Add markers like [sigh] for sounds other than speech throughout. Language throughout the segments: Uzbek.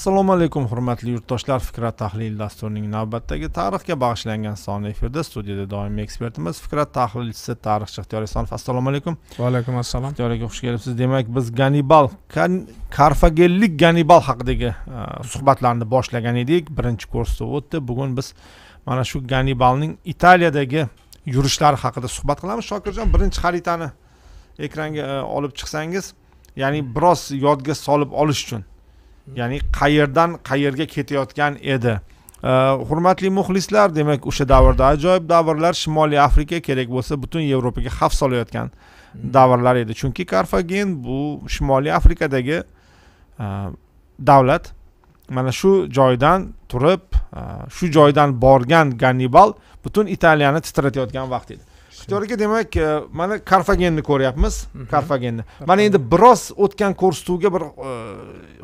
assalomu alaykum hurmatli yurtdoshlar fikrat tahlil dasturining navbatdagi tarixga bag'ishlangan sonli efirda studiyada doimiy ekspertimiz fikrat tahlilchisi tarixchi ixtiyor esonov assalomu alaykum va alaykum assalom ixtiyor aka xush kelibsiz demak biz ganibal karfagellik ganibal haqidagi e, suhbatlarni boshlagan edik birinchi kursda o'tdi bugun biz mana shu ganibalning italiyadagi yurishlari haqida suhbat qilamiz shokirjon birinchi xaritani ekranga e, olib chiqsangiz ya'ni biroz yodga solib olish uchun ya'ni qayerdan qayerga ketayotgan edi hurmatli muxlislar demak o'sha davrda ajoyib davrlar shimoliy afrika kerak bo'lsa butun yevropaga xavf solayotgan hmm. davrlar edi chunki karfagen bu shimoliy afrikadagi e, davlat mana shu joydan turib e, shu joydan borgan gannibal butun italiyani titratayotgan vaqt edi aktyorga demak e, mana karfagenni ko'ryapmiz mhm. karfagenni mana endi biroz o'tgan ko'rsatuvga bir e,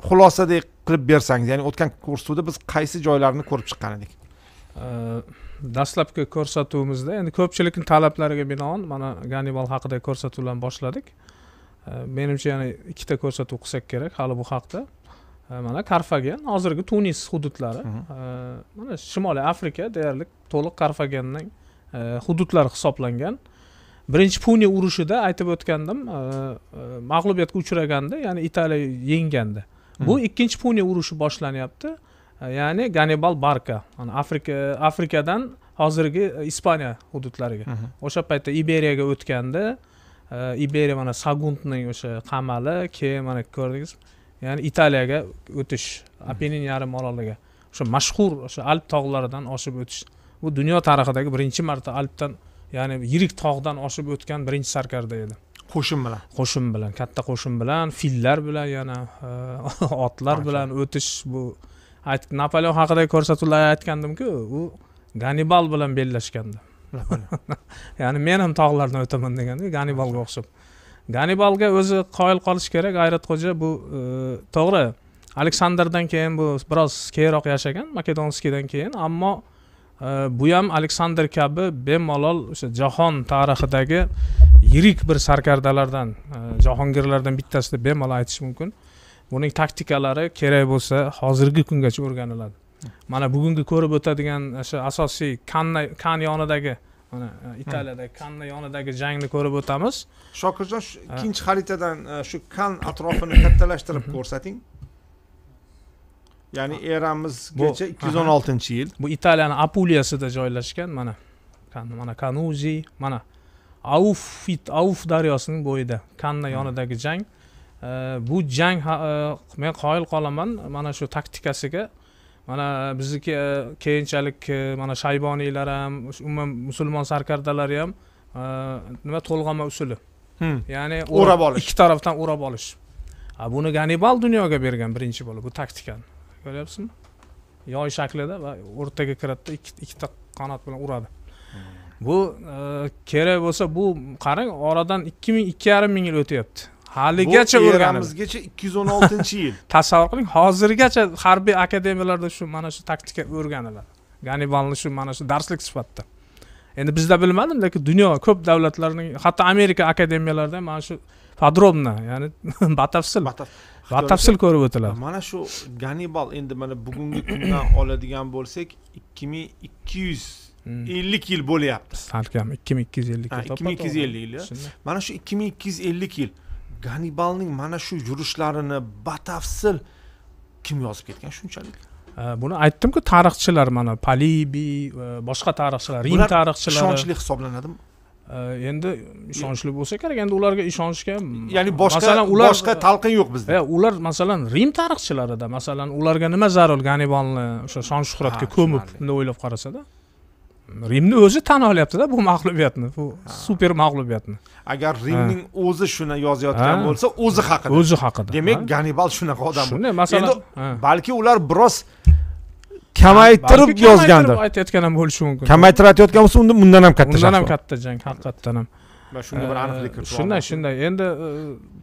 xulosadek qilib bersangiz ya'ni o'tgan ko'rsatuvda biz qaysi joylarni ko'rib chiqqan edik e, dastlabki ko'rsatuvimizda endi ko'pchilikni talablariga binoan mana gannibal haqidagi ko'rsatuvlarni boshladik menimcha yana ikkita ko'rsatuv qilsak kerak hali bu haqda mana karfagen hozirgi tunis hududlari mhm. mana shimoliy afrika deyarli to'liq karfagenning Э, hududlar hisoblangan birinchi pune urushida aytib o'tgandim e, e, mag'lubiyatga uchraganda ya'ni italiya yengganda bu hmm. ikkinchi pune urushi boshlanyapti e, ya'ni ganibal barka afrika afrikadan hozirgi ispaniya hududlariga hmm. o'sha paytda iberiyaga o'tganda iberiya mana saguntning o'sha qamali keyin mana ko'rdingizmi ya'ni italiyaga o'tish hmm. apenin yarim oroliga o'sha mashhur o'sha alp tog'laridan oshib o'tish bu dunyo tarixidagi birinchi marta alpdan ya'ni yirik tog'dan oshib o'tgan birinchi sarkarda edi qo'shin bilan qo'shin bilan katta qo'shin bilan fillar bilan yana e, [laughs] otlar bilan o'tish bu napoleon haqidagi ko'rsatuvlar aytgandimku u ganibal bilan bellashgandi [laughs] ya'ni men ham tog'lardan o'taman deganda ganibalga o'xshab ganibalga o'zi qoyil qolish kerak ayratxo'ja bu e, to'g'ri aleksandrdan keyin bu biroz keyinroq yashagan makedonskiydan keyin ammo bu ham aleksandr kabi bemalol o'sha jahon tarixidagi yirik bir sarkardalardan e, jahongirlardan bittasi deb bemalol aytish mumkin buning taktikalari kerak bo'lsa hozirgi kungacha o'rganiladi mana bugungi ko'rib o'tadigan o'sha asosiy kanna kan yonidagi mana e, italiyadagi kanna hmm. yonidagi jangni ko'rib o'tamiz shokirjon e. ikkinchi xaritadan shu kan atrofini kattalashtirib mhm. ko'rsating ya'ni eramizgacha ikki yuz o'n oltinchi yil bu italiyani apuliyasida joylashgan mana mana kanuzi mana aufit auf daryosining bo'yida kanna yonidagi jang bu jang e, men qoyil qolaman mana shu taktikasiga mana bizniki e, keyinchalik e, mana shayboniylar ham umuman musulmon sarkardalari ham nima to'lg'ama usuli hmm. ya'ni o'rab olish ikki tarafdan o'rab olish buni ganibal dunyoga bergan birinchi bo'lib bu taktikani ko'ryapsizmi yoy shaklida va o'rtaga kiradida ikkita qanot bilan uradi hmm. bu e, kerak bo'lsa bu qarang oradan ikki ming ikki yarim ming yil o'tyapti haligacha eramizgacha ikki yuz o'n oltinchi yil [laughs] tasavvur qiling hozirgacha harbiy akademiyalarda shu mana shu taktika o'rganiladi gannibalni shu mana shu darslik sifatida endi bizda bilmadim lekin dunyo ko'p davlatlarning hatto amerika akademiyalarida mana shu подробно ya'ni [laughs] batafsil batafsil ko'rib o'tiladi mana shu ganibal endi mana bugungi [coughs] kundan oladigan bo'lsak ikki ming ikki yuz ellik yil bo'lyapti salkam ikki ming ikki yuz ellik yil ikki ming ikki yuz ellik yil mana shu ikki ming ikki yuz ellik yil ganibalning mana shu yurishlarini batafsil kim yozib ketgan shunchalik buni aytdimku tarixchilar mana polibiy e, boshqa tarixchilar rim tarixchilari ishonchli hisoblanadimi endi ishonchli bo'lsa kerak endi ularga ishonishga ya'ni boshqa masalan ular boshqa talqin yo'q bizda ular masalan rim tarixchilarida masalan ularga nima zarur gannibalni o'sha shon shuhratga ko'mib bunday o'ylab qarasada rimni o'zi tan olyaptida bu mag'lubiyatni bu super mag'lubiyatni agar rimning o'zi shuni yozayotgan bo'lsa o'zi haqida o'zi haqida demak ganibal shunaqa odam shunday masalan balki ular biroz kamaytirib yozgandir aytayotgan ham bo'lishi mumkin kamaytirib aytayotgan bo'lsa unda bundan ham katta undan ham katta jang haqiqatdan ham shunga bir aniqlik kiritib shunday shunday endi e,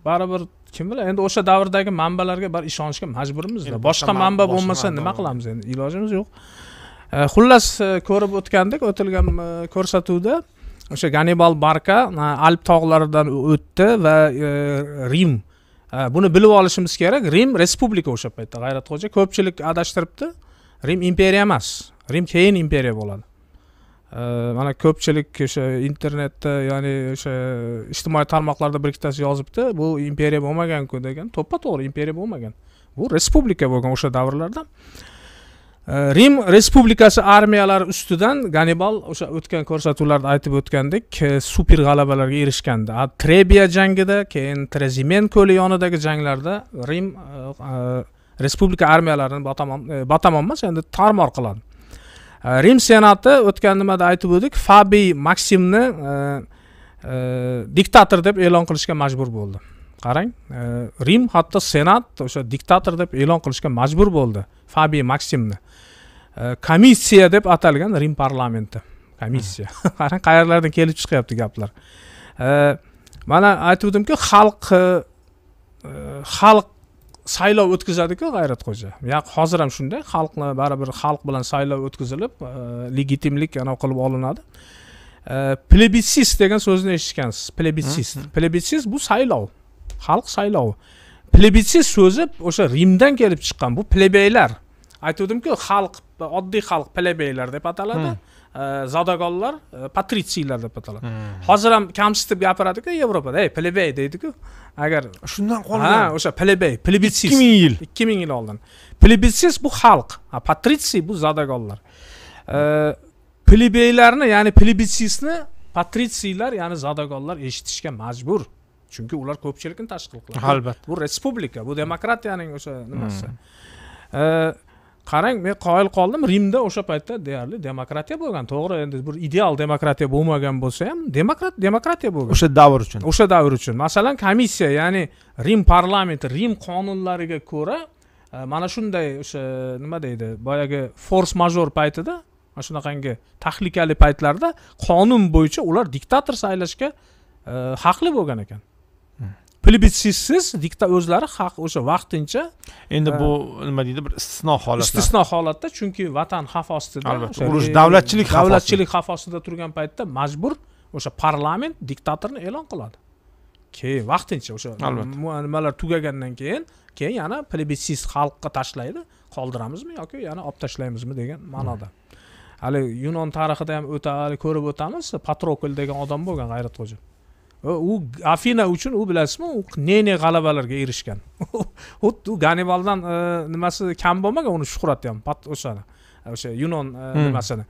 baribir kim biladi endi o'sha davrdagi manbalarga baribir ishonishga majburmizda boshqa manba bo'lmasa nima qilamiz endi ilojimiz yo'q xullas e, ko'rib o'tgandik o'tilgan e, ko'rsatuvda o'sha ganibal barka alp tog'laridan o'tdi va rim buni bilib olishimiz kerak rim respublika o'sha paytda g'ayratxo'ja ko'pchilik adashtiribdi rim imperiya emas rim keyin imperiya bo'ladi mana ko'pchilik o'sha internetda ya'ni o'sha ijtimoiy tarmoqlarda bir ikkitasi yozibdi bu imperiya bo'lmaganku degan to'ppa to'g'ri imperiya bo'lmagan bu respublika bo'lgan o'sha davrlarda rim respublikasi armiyalari ustidan ganibal o'sha o'tgan ko'rsatuvlarda aytib o'tgandek super g'alabalarga erishgandi trebiya jangida keyin trezimen ko'li yonidagi janglarda rim e, e, respublika armiyalarini botaman e, botaman emas endi tarmor qiladi e, rim senati o'tgan nimada aytib o'tdik fabiy maksimni e, diktator deb e'lon qilishga majbur bo'ldi qarang rim hatto senat o'sha diktator deb e'lon qilishga majbur bo'ldi fabiy maksimni komissiya deb atalgan rim parlamenti komissiya hmm. [laughs] qarang qayerlardan kelib chiqyapti gaplar mana aytuvdimki xalq xalq saylov o'tkazadiku g'ayratxo'ja yani hozir ham shunday xalqni baribir xalq bilan saylov o'tkazilib e, legitimlik anavi qilib olinadi e, plebitsist degan so'zni eshitgansiz plebitsist plebitsist bu saylov xalq saylovi plebitsit so'zi o'sha rimdan kelib chiqqan bu plebeylar aytuvdimku xalq oddiy xalq plebeylar deb ataladi hmm. Э, zodagonlar э, patritsiylar deb ataladi hozir ham kamsitib gapiradiku yevropada ey plebey deydiku agar shundan qolgan ha o'sha plebey plebitsis ikki ming yil ikki ming yil oldin plebitsis bu xalq patritsiy bu zodagonlar plebeylarni ya'ni plebitsisni patritsiylar ya'ni zodagonlar eshitishga majbur chunki ular ko'pchilikni tashkil qiladi albatta bu respublika bu demokratiyaning o'sha nimasi hm. qarang men qoyil qoldim rimda o'sha paytda deyarli demokratiya bo'lgan to'g'ri endi bir ideal demokratiya bo'lmagan bo'lsa ham demokrat demokratiya bo'lgan o'sha davr uchun o'sha davr uchun masalan komissiya ya'ni rim parlamenti rim qonunlariga ko'ra e, mana shunday o'sha nima deydi boyagi fors major paytida mana shunaqangi tahlikali paytlarda qonun bo'yicha ular diktator saylashga e, haqli bo'lgan ekan plebitsitsiz dikta o'zlari haq o'sha vaqtincha endi e, bu nima deydi bir istisno holat istisno holatda chunki vatan xavf ostida albatta urush davlatchilik davlatchilik xavf ostida turgan paytda majbur o'sha parlament diktatorni e'lon qiladi keyin vaqtincha o'sha albatta nimalar tugagandan keyin keyin yana plebitsit xalqqa tashlaydi qoldiramizmi yoki yana olib tashlaymizmi degan ma'noda hmm. hali yunon tarixida ham o'ta ko'rib o'tamiz patrokl degan odam bo'lgan g'ayratxo'ja u afina uchun u bilasizmi u ne ne g'alabalarga erishgan [laughs] xuddi u ganibaldan e, nimasi kam bo'lmagan uni shuhrati ham o'shani e, o'sha yunon e, hmm. nimasini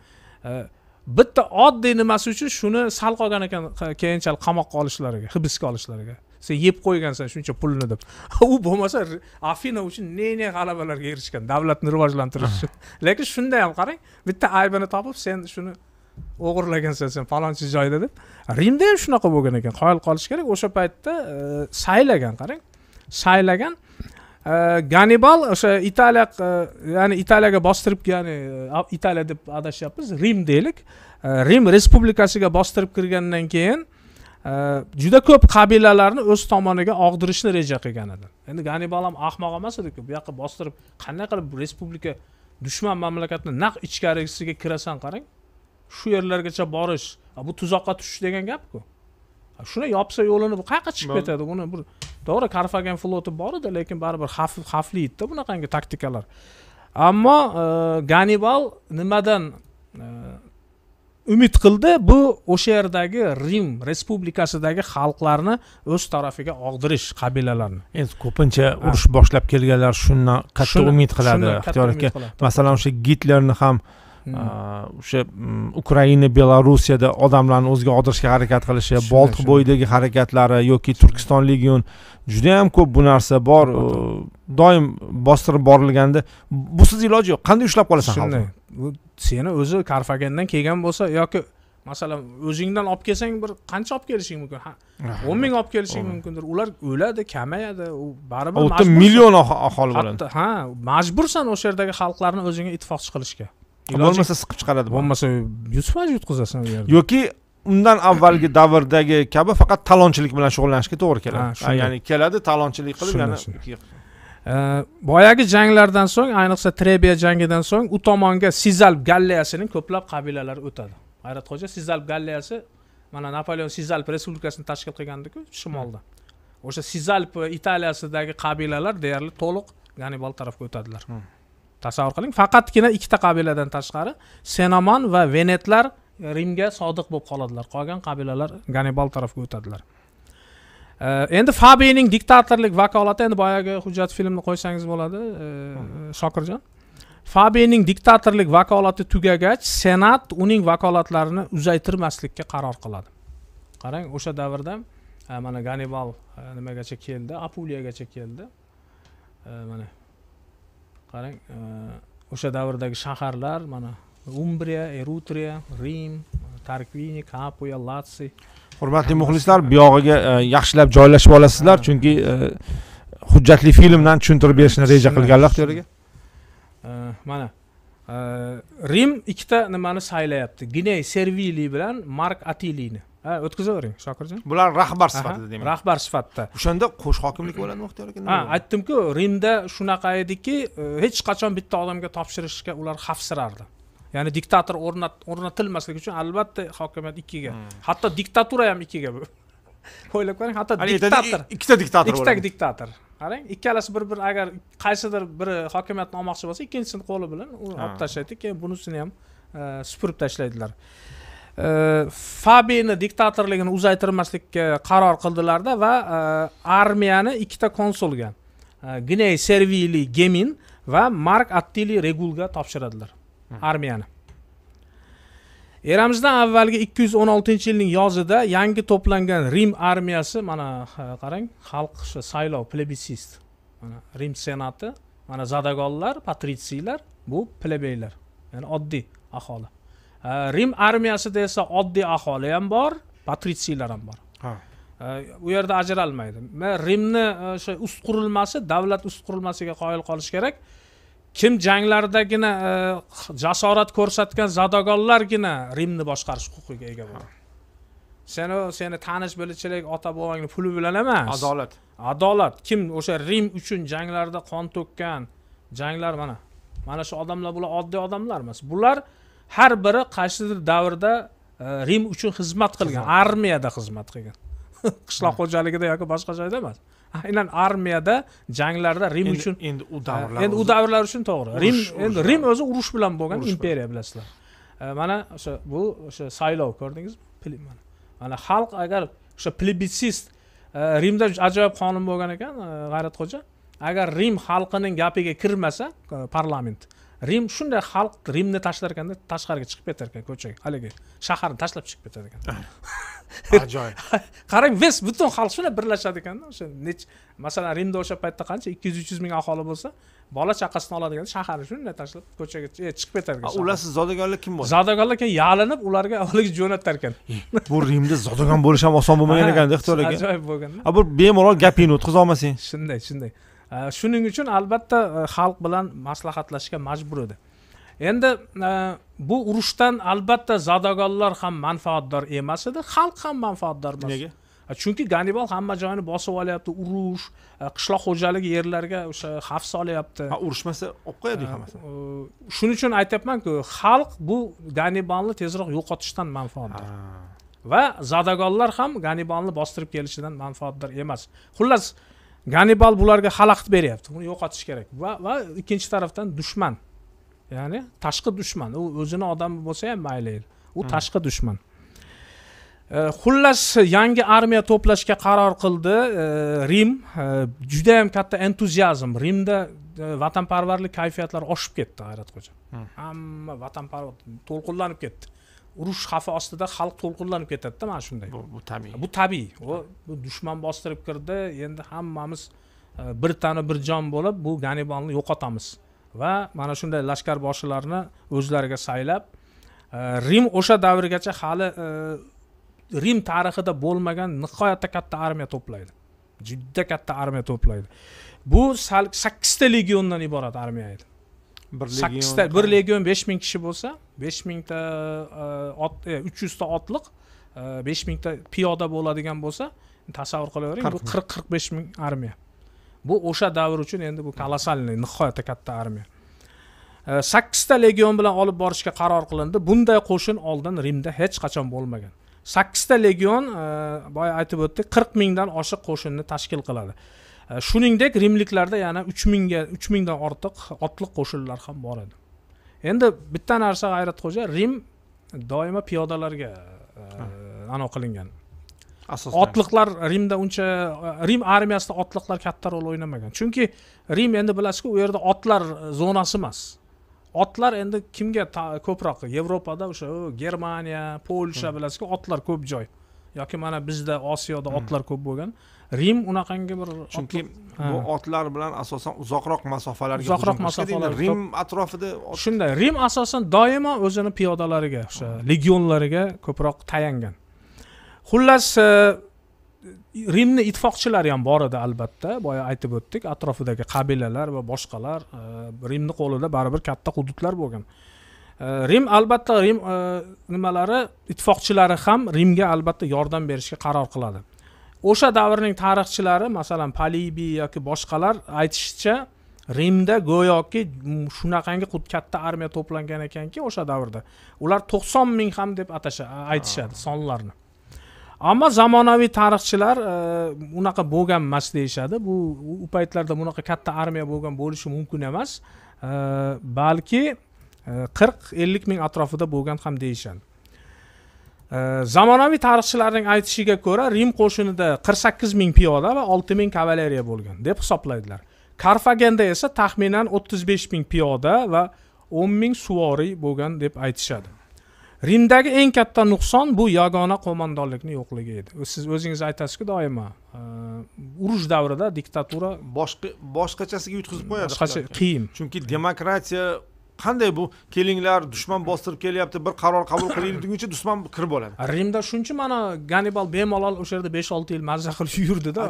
bitta oddiy nimasi uchun shuni sal qolgan ekan keyinchalik qamoqqa olishlariga hibsga olishlariga sen yeb qo'ygansan shuncha pulni deb [laughs] u bo'lmasa afina uchun ne ne g'alabalarga erishgan davlatni rivojlantirish ah. uchun [laughs] lekin shunda ham qarang bitta aybini topib sen shuni o'g'irlagansan sen falonchi joyda deb rimda ham shunaqa bo'lgan ekan qoyil qolish kerak o'sha paytda e, saylagan qarang saylagan e, ganibal o'sha italiya e, ya'ni italiyaga bostirib ya'ni italiya deb adashyapmiz rim deylik rim respublikasiga bostirib kirgandan keyin juda ko'p qabilalarni o'z tomoniga og'dirishni reja qilgan edi endi ganibal ham ahmoq emas ediku bu yoqqa bostirib qanday qilib respublika dushman mamlakatni naq ichkarisiga kirasan qarang shu yerlargacha borish bu tuzoqqa tushish degan gapku shuni yopsa yo'lini bu qayerqa chiqib ketadi buni bir to'g'ri karfagan floti bor edi lekin baribir xavf xavfli edida bunaqangi taktikalar ammo e, ganibal nimadan e, umid qildi bu o'sha yerdagi rim respublikasidagi xalqlarni o'z tarafiga og'dirish qabilalarni endi ko'pincha urush boshlab kelganlar shundan katta umid qiladi masalan o'sha gitlerni ham Hmm. o'sha mm, ukraina belarusiyada odamlarni o'ziga odirishga harakat qilishi boltiq bo'yidagi harakatlari yoki turkiston legion yam ko'p bu narsa bor uh, doim bostirib borilganda busiz iloji yo'q qanday ushlab qolasan shunday seni o'zi karfagandan kelgan bo'lsa yoki masalan o'zingdan olib kelsang bir qancha olib kelishing mumkin o'n ming olib kelishing mumkindir ular o'ladi kamayadi u baribir u yerda million aholi bo'ladi ha majbursan o'sha yerdagi xalqlarni o'zingga ittifoqchi qilishga E bo'lmasa siqib chiqaradi bo'lmasa yuz foiz u yerda yoki undan avvalgi [coughs] davrdagi kabi faqat talonchilik bilan shug'ullanishga to'g'ri keladi ya'ni keladi talonchilik qilib yana boyagi janglardan so'ng ayniqsa trebiya jangidan so'ng u tomonga sizalb galleyasining ko'plab qabilalari o'tadi hayratxo'ja sizalb galleyasi mana napoleon sizalb respublikasini tashkil qilgandiku shimolda o'sha sizalb italiyasidagi qabilalar deyarli to'liq ganibal tarafga o'tadilar hmm. tasavvur qiling faqatgina ikkita qabiladan tashqari senomon va venetlar rimga sodiq bo'lib qoladilar qolgan qabilalar ganibal tarafga o'tadilar endi fabiyning diktatorlik vakolati endi boyagi hujjat filmni qo'ysangiz bo'ladi shokirjon fabiyning diktatorlik vakolati tugagach senat uning vakolatlarini uzaytirmaslikka qaror qiladi qarang o'sha davrda mana ganibal nimagacha keldi apuliyagacha keldi mana qarang e, o'sha davrdagi shaharlar mana umbriya erutriya rim tarkvini kapuya latsi hurmatli muxlislar bu yog'iga e, yaxshilab joylashib olasizlar chunki e, hujjatli filmdan tushuntirib berishni reja qilganlar ixtiyoriga mana rim ikkita nimani saylayapti giney servili bilan mark atiliyni ha o'tkazavering shokirjon bular rahbar sifatida demak rahbar sifatida o'shanda qo'sh hokimlik bo'ladimi ixtiyor aka ha aytdimku rimda shunaqa ediki e, hech qachon bitta odamga topshirishga ular xavfsirardi ya'ni diktator o'rnatilmasligi uchun albatta hokimiyat ikkiga hmm. hatto diktatura ham ikkiga [laughs] o'ylab ko'ring hatto diktator ikkita diktator ikkita diktator qarang ikkalasi bir biri agar qaysidir biri hokimiyatni olmoqchi bo'lsa ikkinchisini qo'li bilan olib tashlaydi keyin bunisini ham e, supurib tashlaydilar fabeni diktatorligini uzaytirmaslikka qaror qildilarda va e, armiyani ikkita konsulga e, gney servili gemin va mark attili regulga topshiradilar hmm. armiyani eramizdan avvalgi ikki yuz o'n oltinchi yilning yozida yangi to'plangan rim armiyasi mana e, qarang xalq saylov plebisist mana rim senati mana zadagollar patritsiylar bu plebeylar ya'ni oddiy aholi rim armiyasida esa oddiy aholi ham bor patritsiylar ham bor э, u yerda ajralmaydi rimni o'sha ust qurilmasi davlat ust qurilmasiga qoyil qolish kerak kim janglardagina э, jasorat ko'rsatgan zadogonlargina rimni boshqarish huquqiga ega bo'ladi seni seni tanish bilichilik ota bobongni puli bilan emas adolat adolat kim o'sha rim uchun janglarda qon to'kkan janglar mana mana shu odamlar bular oddiy odamlar emas bular har biri qaysidir davrda e, rim uchun xizmat qilgan armiyada xizmat qilgan [laughs] qishloq xo'jaligida yoki boshqa joyda emas aynan armiyada janglarda rim uchun endi u davrlar endi u davrlar uchun to'g'ri rim endi rim o'zi urush bilan bo'lgan imperiya bilasizlar e, mana o'sha bu o'sha saylov ko'rdingizmi mana xalq agar o'sha plebitsist e, rimda ajoyib qonun bo'lgan ekan g'ayratxo'ja agar rim xalqining gapiga kirmasa parlament rim shunday xalq rimni tashlar ekanda tashqariga chiqib ketar ekan ko'chaga haligi shaharni tashlab chiqib ketar ekan ah, [laughs] ajoyib qarang ves butun xalq shunday birlashadi ekanda o'sha necha masalan rimda o'sha paytda qancha ikki yuz uch yuz ming aholi bo'lsa bola chaqasini oladigan shaharni shunday tashlab ko'chaga e, chiqib ketar ekan ular siz zodagonlar kim bo'ladi zodagonlar keyin yalinib ularga oligi jo'natar ekan bu rimda zodagon bo'lish ham oson bo'lmagan ekanda ixtiyor aka ajoyib bo'lgan bu bemalol gapingni o'tkazolmasang shunday shunday Э, shuning uchun albatta e, xalq bilan maslahatlashishga majbur edi endi e, bu urushdan albatta zadagonlar ham manfaatdor emas edi xalq ham manfaatdor emas nega e, chunki gannibal hamma joyni bosib olyapti urush qishloq xo'jaligi yerlariga o'sha xavf solyapti urushmasa olib qo'yadi hammasini shuning uchun aytyapmanku xalq bu gannibalni tezroq yo'qotishdan manfaatdor va zadagonlar ham gannibalni bostirib kelishidan manfaatdor emas xullas gannibal bularga xalaqit beryapti uni yo'qotish kerak va va ikkinchi tarafdan dushman ya'ni tashqi dushman u o'zini odami bo'lsa ham mayli u hmm. tashqi dushman e, xullas yangi armiya to'plashga qaror qildi e, rim e, judayam katta entuziazm rimda vatanparvarlik kayfiyatlari oshib ketdi hayratxo'ja hmm. hamma vatanparvar to'lqinlanib ketdi urush xavfi ostida xalq to'lqinlanib ketadida mana shunday bu tabiiy bu tabiiy bu dushman bostirib kirdi endi hammamiz e, bir tana bir jon bo'lib bu ganibalni yo'qotamiz va mana shunday lashkarboshlarni o'zlariga saylab e, rim o'sha davrgacha hali e, rim tarixida bo'lmagan nihoyatda katta armiya to'playdi juda katta armiya to'playdi bu sakkiz sakkiz sakkiz iborat armiya edi bir sakkizta bir legion besh ming kishi bo'lsa besh mingta e, ot e, uch yuzta otliq e, besh mingta piyoda bo'ladigan bo'lsa tasavvur qilavering bu qirq qirq besh ming armiya bu o'sha davr uchun endi bu kolossalniy nihoyatda katta armiya sakkizta legion bilan olib borishga qaror qilindi bunday qo'shin oldin rimda hech qachon bo'lmagan sakkizta legion boya aytib o'tdik qirq mingdan oshiq qo'shinni tashkil qiladi shuningdek rimliklarda yana uch mingga uch mingdan ortiq otliq qo'shinlar ham bor edi endi bitta narsa g'ayratxo'ja rim doimo piyodalarga e, anavi qilingan asos otliqlar rimda uncha e, rim armiyasida otliqlar katta rol o'ynamagan chunki rim endi bilasizku u yerda otlar zonasi emas otlar endi kimga ko'proq yevropada o'sha germaniya polsha hmm. bilasizku otlar ko'p joy yoki mana bizda osiyoda hmm. otlar ko'p bo'lgan rim unaqangi bir chunki bu otlar bilan asosan uzoqroq masofalarga uzoqroq masofalar rim atrofida shunday rim asosan doimo o'zini piyodalariga o'sha legionlariga ko'proq tayangan xullas e, rimni ittifoqchilari ham bor edi albatta boya aytib o'tdik atrofidagi qabilalar va boshqalar e, rimni qo'lida baribir katta hududlar bo'lgan e, rim albatta rim nimalari ittifoqchilari ham rimga albatta yordam berishga qaror qiladi o'sha davrning tarixchilari masalan palibiy yoki boshqalar aytishicha rimda go'yoki shunaqangi katta armiya to'plangan ekanki o'sha davrda ular to'qson ming ham deb aytishadi ah. sonlarni ammo zamonaviy tarixchilar e, unaqa bo'lgan emas deyishadi bu u paytlarda bunaqa katta armiya bo'lgan bo'lishi mumkin emas e, balki e, qirq ellik ming atrofida bo'lgan ham deyishadi zamonaviy tarixchilarning aytishiga ko'ra rim qo'shinida qirq sakkiz ming piyoda va olti ming kavaleriya bo'lgan deb hisoblaydilar karfagenda esa taxminan o'ttiz besh ming piyoda va o'n ming suvoriy bo'lgan deb aytishadi rimdagi eng katta nuqson bu yagona qo'mondonlikni yo'qligi edi siz o'zingiz aytasizku doimo e, urush davrida diktatura boshqa boshqachasiga yutqazib qo'yadi boshqacha qiyin chunki demokratiya qanday bu kelinglar dushman bostirib kelyapti bir qaror qabul qilaylik deguncha [coughs] dushman kirib oladi rimda shuncha mana gannibal bemalol o'sha yerda besh olti yil mazza qilib [laughs] yurdida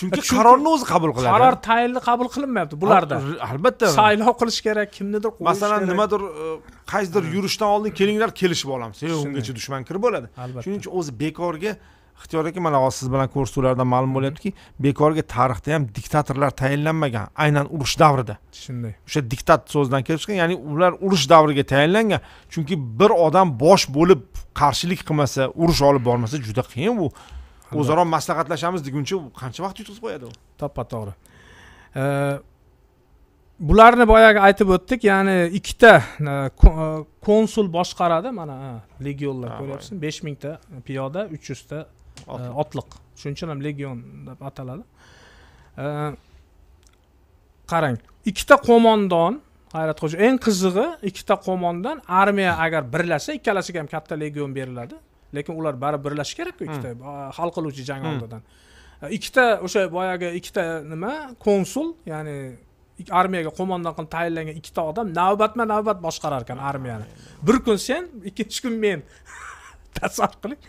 chunki qarorni o'zi qabul qiladi qaror tayinli qabul qilinmayapti bularda albatta saylov qilish kerak kimnidir masalan nimadir e, qaysidir yurishdan oldin kelinglar kelishib olamiz ungacha dushman kirib oladi shuning uchun o'zi bekorga ixtiyor aka mana hozir siz bilan ko'rishuvlardan ma'lum bo'lyaptiki bekorga tarixda ham diktatorlar tayinlanmagan aynan urush davrida shunday o'sha diktat so'zidan kelib chiqqan ya'ni ular urush davriga tayinlangan chunki bir odam bosh bo'lib qarshilik qilmasa urush olib bormasa juda qiyin u o'zaro maslahatlashamiz deguncha qancha vaqt yutqizib qo'yadi u to'ppa to'g'ri bularni boyagi aytib o'tdik ya'ni ikkita e, e, konsul boshqaradi mana legionlar ko'ryapsizmi besh mingta piyoda uch yuzta otliq shuning uchun ham legion deb ataladi qarang ikkita qo'mondon hayratxo'ja eng qizig'i ikkita qo'mondon armiya agar birlashsa ikkalasiga ham katta legion beriladi lekin ular baribir birlashishi kerakku ikkita hmm. hal qiluvchi jang hmm. oldidan ikkita o'sha boyagi ikkita nima konsul ya'ni armiyaga qo'mondon qilib tayinlangan ikkita odam navbatma navbat boshqarar ekan armiyani bir kun sen ikkinchi kun men [laughs] tasavvur qiling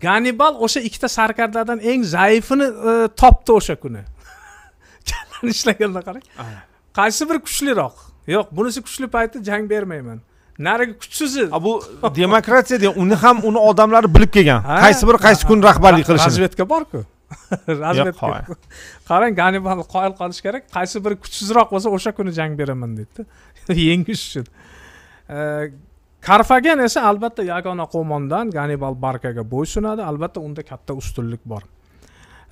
gannibal o'sha ikkita sarkardadan eng zaifini e, topdi o'sha kuni [laughs] ishlaganda qarang qaysi biri kuchliroq yo'q bunisi kuchli paytda jang bermayman narigi kuchsizi bu [laughs] demokratiya degan uni ham uni odamlari bilib kelgan qaysi biri qaysi kuni rahbarlik qilishini razvedka borku [laughs] razvedka qarang gannibal qoyil qolish kerak qaysi biri kuchsizroq bo'lsa o'sha kuni jang beraman deydida yengish uchun e, karfagen esa albatta yagona qo'mondan ganibal barkaga bo'ysunadi albatta unda katta ustunlik bor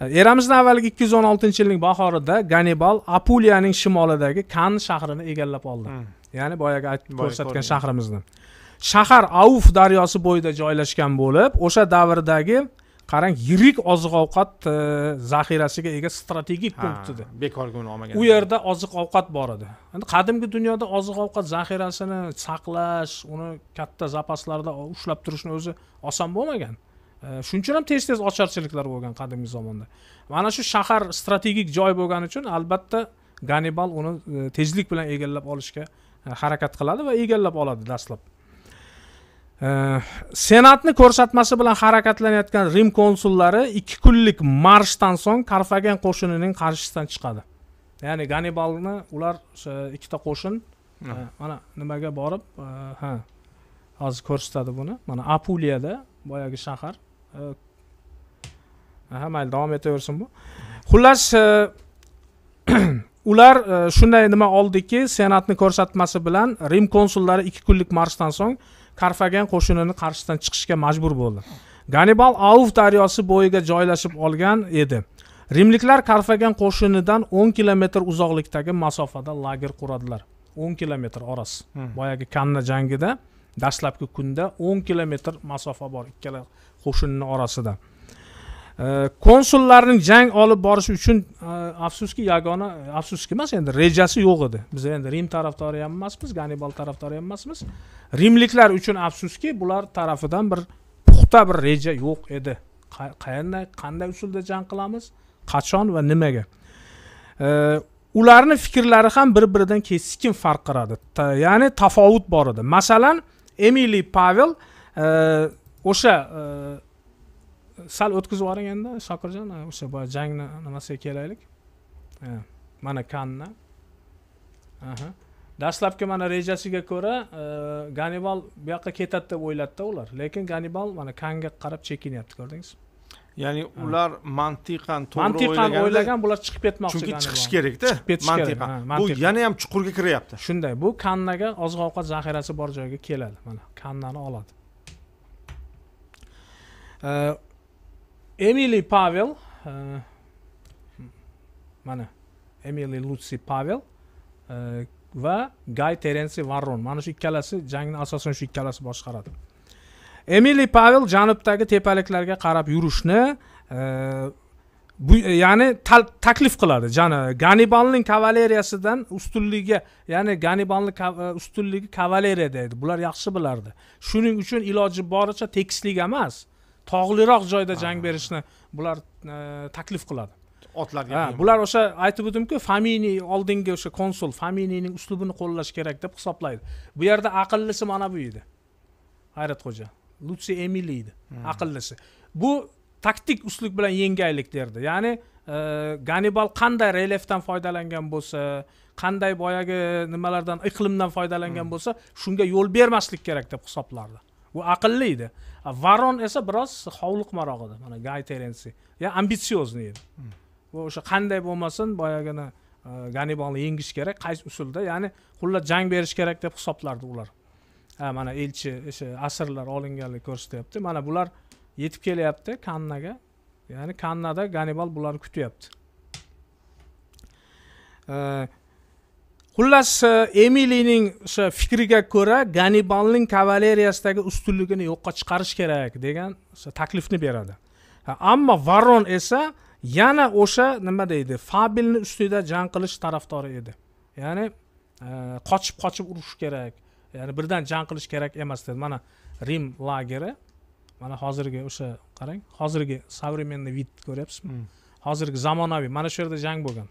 e, eramizdan avvalgi ikki yuz o'n oltinchi yilning bahorida ganibal apuliyaning shimolidagi kan shahrini egallab oldi hmm. ya'ni boyagi ko'rsatgan shahrimizni shahar auf daryosi bo'yida joylashgan bo'lib o'sha davrdagi qarang yirik oziq ovqat e, zaxirasiga ega strategik punkt edi bekorga uni olmagan u yerda oziq ovqat bor edi endi qadimgi dunyoda oziq ovqat zaxirasini saqlash uni katta zapaslarda ushlab turishni o'zi oson bo'lmagan e, shuning uchun ham tez tez ocharchiliklar bo'lgan qadimgi zamonda mana shu shahar strategik joy bo'lgani uchun albatta ganibal uni e, tezlik bilan egallab olishga harakat qiladi va egallab oladi dastlab senatni э, ko'rsatmasi bilan harakatlanayotgan rim konsullari ikki kunlik marshdan so'ng karfagen qo'shinining qarshisidan chiqadi ya'ni gannibalni ular e, ikkita qo'shin e, mana nimaga borib e, ha hozir ko'rsatadi buni mana apuliyada boyagi shahar ha mayli davom etaversin bu xullas [clears throat] ular shunday nima oldiki senatni ko'rsatmasi bilan rim konsullari ikki kunlik marshdan so'ng karfagan qo'shinini qarshisidan chiqishga majbur bo'ldi ganibal auv daryosi bo'yiga joylashib olgan edi rimliklar karfagan qo'shinidan o'n kilometr uzoqlikdagi masofada lager quradilar o'n kilometr orasi hmm. boyagi kanna jangida dastlabki kunda o'n kilometr masofa bor ikkala qo'shinni orasida konsullarning jang olib borishi uchun e, afsuski yagona e, afsuski emas endi rejasi yo'q edi biz endi rim tarafdori ham emasmiz ganibal tarafdori ham emasmiz rimliklar uchun afsuski bular tarafidan bir puxta bir reja yo'q edi qayerda qanday usulda jang qilamiz qachon va nimaga ularni fikrlari ham bir biridan keskin farq qiladi ya'ni tafovut bor edi masalan emili pavel e, o'sha sal o'tkazib yuborganda shokirjon o'sha boya jangni nimasiga kelaylik mana kanni aha dastlabki mana rejasiga ko'ra e, ganibal bu yoqqa ketadi deb o'yladida ular lekin ganibal mana kanga qarab chekinyapti ko'rdingiz ya'ni ular mantiqan to'g'ri mantiqan o'ylagan bular chiqib ketmoqchi chunki chiqish kerakda chiqib ketish mantiqan bu yana ham chuqurga kiryapti shunday bu kannaga oziq ovqat zaxirasi bor joyga keladi mana kannani oladi e, Emily pavel e, mana Emily lutsi pavel e, va gay Terence varron mana shu ikkalasi jangni asosan shu ikkalasi boshqaradi Emily pavel janubdagi tepaliklarga qarab yurishni e, bu ya'ni taklif qiladi ganibalning kavaleriyasidan ustunligiga ya'ni ganibalni ustunligi kavaleriya deydi bular yaxshi bilardi shuning uchun iloji boricha tekislik emas tog'liroq joyda jang berishni bular e, taklif qiladi otlarga bular o'sha aytib o'tdimku faminiy oldingi o'sha konsul faminiyning uslubini qo'llash kerak deb hisoblaydi bu yerda aqllisi mana bu edi hayratxo'ja lutsi emili edi hmm. aqllisi bu taktik uslub bilan yengaylik derdi ya'ni e, ganibal qanday relyefdan foydalangan bo'lsa qanday boyagi nimalardan iqlimdan foydalangan hmm. bo'lsa shunga yo'l bermaslik kerak deb hisoblardi u aqlli edi varon esa biroz hovliqmaroq edi mana gay terensi ya ambitsiozni edi hmm. u o'sha qanday bo'lmasin boyagini e, gannibalni yengish kerak qaysi usulda ya'ni xullas jang berish kerak deb hisoblardi ular ha mana elchi o'sha asrlar olinganligini ko'rsatyapti mana bular yetib kelyapti kannaga ya'ni kannada ganibal bularni kutyapti e, xullas emilining o'sha fikriga ko'ra gannibalning kavaleriyasidagi ustunligini yo'qqa chiqarish kerak degan o'sha taklifni beradi ammo varron esa yana o'sha nima deydi fabilni ustida jang qilish tarafdori edi ya'ni e, qochib qochib urush kerak ya'ni birdan jang qilish kerak emas dedi mana rim lageri mana hozirgi o'sha qarang hozirgi современный vid ko'ryapsizmi hmm. hozirgi zamonaviy mana shu yerda jang bo'lgan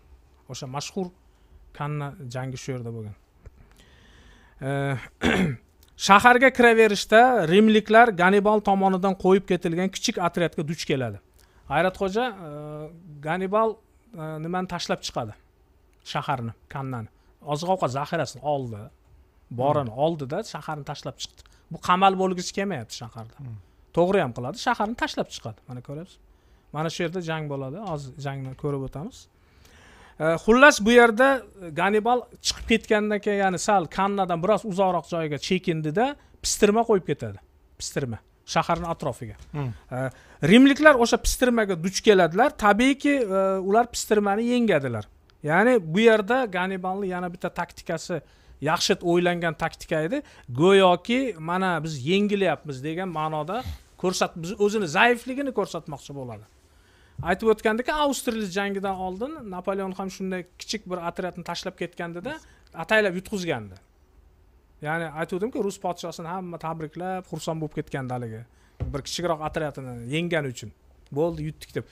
o'sha mashhur kanna jangi shu yerda bo'lgan [clears throat] shaharga kiraverishda rimliklar ganibal tomonidan qo'yib ketilgan kichik otryadga duch keladi g'ayratxo'ja e, ganibal e, nimani tashlab chiqadi shaharni kannani oziq ovqat zaxirasini oldi borini hmm. oldida shaharni tashlab chiqdi bu qamal bo'lgisi kelmayapti shaharda hmm. to'g'ri ham qiladi shaharni tashlab chiqadi mana ko'ryapsiz mana shu yerda jang bo'ladi hozir jangni ko'rib o'tamiz Э, xullas bu yerda ganibal э, chiqib ketgandan keyin ya'ni sal kannadan biroz uzoqroq joyga chekindida pistirma qo'yib ketadi pistirma shaharni atrofiga hmm. э, rimliklar o'sha pistirmaga duch keladilar tabiiyki ular pistirmani yengadilar ya'ni bu yerda ganibalni yana bitta taktikasi yaxshi o'ylangan taktika edi go'yoki mana biz yengilyapmiz degan ma'noda ko'rsat o'zini zaifligini ko'rsatmoqchi bo'ladi aytib o'tgandiki avstriya jangidan oldin napoleon ham shunday kichik bir otryadni tashlab ketgandida ataylab yutqizgandi ya'ni aytgandimki rus podshosini hamma tabriklab xursand bo'lib ketgandi haligi bir kichikroq otryadini yengani uchun bo'ldi yutdik deb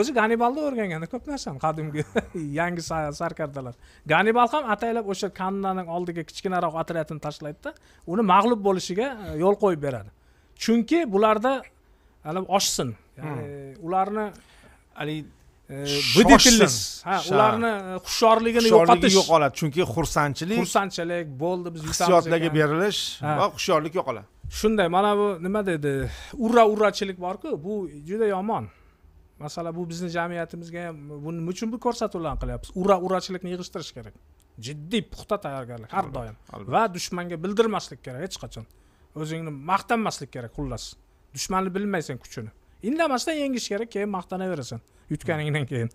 o'zi gannibalda o'rganganda ko'p narsani qadimgi [laughs] yangi sarkardalar gannibal ham ataylab o'sha kannani oldiga kichkinaroq otryadini tashlaydida uni mag'lub bo'lishiga e, yo'l qo'yib beradi chunki bularda hali oshsin ya'ni hmm. e, ularni haligi e, bdtlis ha ularni e, hushyorligini yo'qotish yo'qoladi chunki xursandchilik xursandchilik bo'ldi biz hissiyotlarga berilish va hushyorlik yo'qoladi shunday mana bu nima deydi urra urrachilik borku bu juda yomon masalan bu bizni jamiyatimizga ham bu nima uchun bu ko'rsatuvlarni qilyapmiz urra urrachilikni yig'ishtirish kerak jiddiy puxta tayyorgarlik har doim va dushmanga bildirmaslik kerak hech qachon o'zingni maqtanmaslik kerak xullas dushmanni bilmaysan kuchini indamasdan yengish kerak keyin maqtanaverasan yutganingdan keyin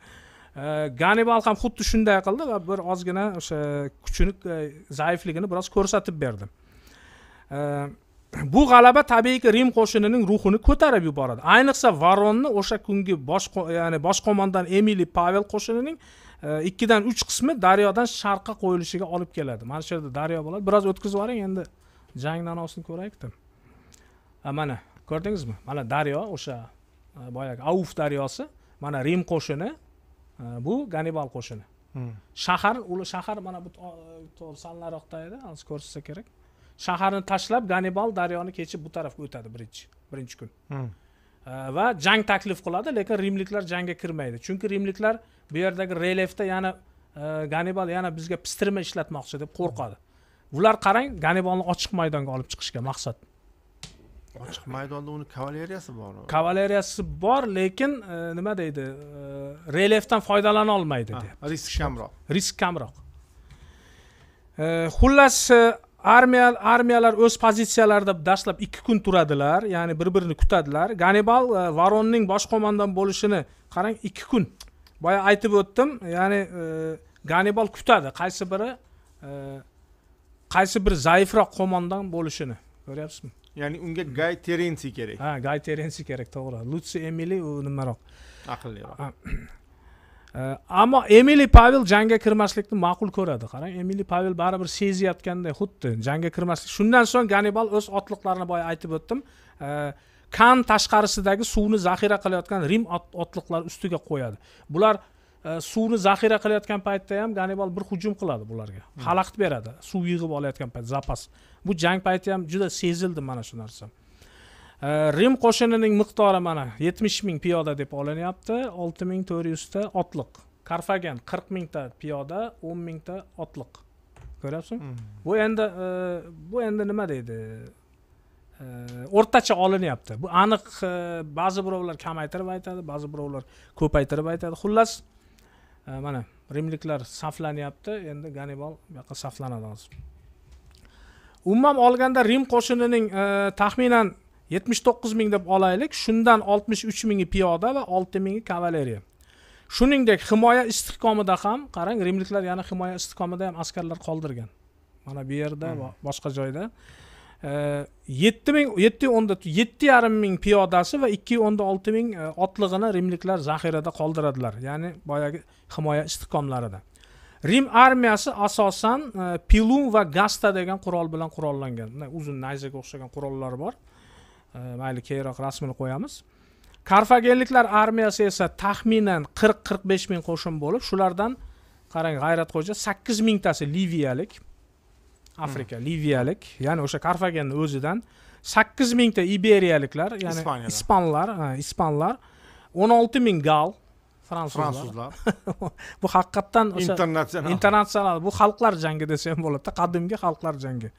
ganibal ham xuddi shunday qildi va bir ozgina o'sha kuchini e, zaifligini biroz ko'rsatib berdi bu g'alaba tabiiyki rim qo'shinining ruhini ko'tarib yuboradi ayniqsa varonni o'sha kungi bosh ya'ni bosh qo'mondan emili pavel qo'shinining e, ikkidan uch qismi daryodan sharqqa qo'yilishiga olib keladi mana shu yerda daryo bo'ladi biroz o'tkazib yuboring endi jang nanosini ko'raylikda mana ko'rdingizmi mana daryo o'sha e, boyagi auf daryosi mana rim qo'shini e, bu ganibal qo'shini hmm. shahar u shahar mana bu sal edi hozir ko'rsatsa kerak shaharni tashlab ganibal daryoni kechib bu tarafga o'tadi birinchi birinchi kun hmm. e, va jang taklif qiladi lekin rimliklar jangga kirmaydi chunki rimliklar bu yerdagi relefda yana ganibal yana bizga pistirma ishlatmoqchi deb qo'rqadi hmm. ular qarang ganibalni ochiq maydonga olib chiqishga maqsad ochiq maydonda uni kavaleriyasi bor kavaleriyasi bor lekin e, nima deydi e, relyefdan foydalana olmaydi risk kamroq risk kamroq e, xullas armiya armiyalar o'z pozitsiyalarida dastlab ikki kun turadilar ya'ni bir birini kutadilar ganibal varonning bosh qo'mondon bo'lishini qarang ikki kun boya aytib o'tdim ya'ni ganibal kutadi qaysi biri qaysi bir zaifroq qo'mondon bo'lishini ko'ryapsizmi ya'ni unga gay terensi kerak ha gay terensi kerak to'g'ri lutsi emili u nimaroq aqlliroq ammo emili pavel jangga kirmaslikni ma'qul ko'radi qarang emili pavel baribir sezayotganday xuddi jangga kirmaslik shundan so'ng ganibal o'z otliqlarini boya aytib o'tdim kan tashqarisidagi suvni zaxira qilayotgan rim otliqlari ustiga qo'yadi bular Э, suvni zaxira qilayotgan paytda ham ganibal bir hujum qiladi bularga hmm. xalaqit beradi suv yig'ib olayotgan payt zapas bu jang payti ham juda sezildi mana shu narsa э, rim qo'shinining miqdori mana yetmish ming piyoda deb olinyapti olti ming to'rt yuzta otliq karfagan qirq mingta piyoda o'n mingta otliq ko'ryapsizmi hmm. bu endi e, bu endi nima deydi e, o'rtacha olinyapti bu aniq e, ba'zi birovlar kamaytirib aytadi ba'zi birovlar ko'paytirib aytadi xullas Э, mana rimliklar saflanyapti endi ganibol bu yoqqa saflanadi hozir umuman olganda rim qo'shinining e, taxminan yetmish to'qqiz ming deb olaylik shundan oltmish uch mingi piyoda va olti mingi kavaleriya shuningdek himoya istiqkomida ham qarang rimliklar yana himoya istiqkomida ham askarlar qoldirgan mana bu yerda hmm. boshqa joyda Э, yetti ming yetti o'nda yetti yarim ming piyodasi va ikki o'nda olti ming e, otlig'ini rimliklar zaxirada qoldiradilar ya'ni boyagi himoya istiqomlarida rim armiyasi asosan e, pilum va gasta degan qurol bilan qurollangan uzun nayzaga o'xshagan qurollari bor e, mayli keyinroq rasmini qo'yamiz karfagenliklar armiyasi esa taxminan qirq qirq besh ming qo'shin bo'lib shulardan qarang g'ayrat sakkiz mingtasi liviyalik afrika liviyalik ya'ni o'sha karfagenni o'zidan sakkiz mingta iberiyaliklar ya'ni ispanlar ispanlar o'n olti ming gal fransuzlar [laughs] bu haqiqatdan o'sha internatsional internatsional bu xalqlar jangi desa ham bo'ladida qadimgi xalqlar jangi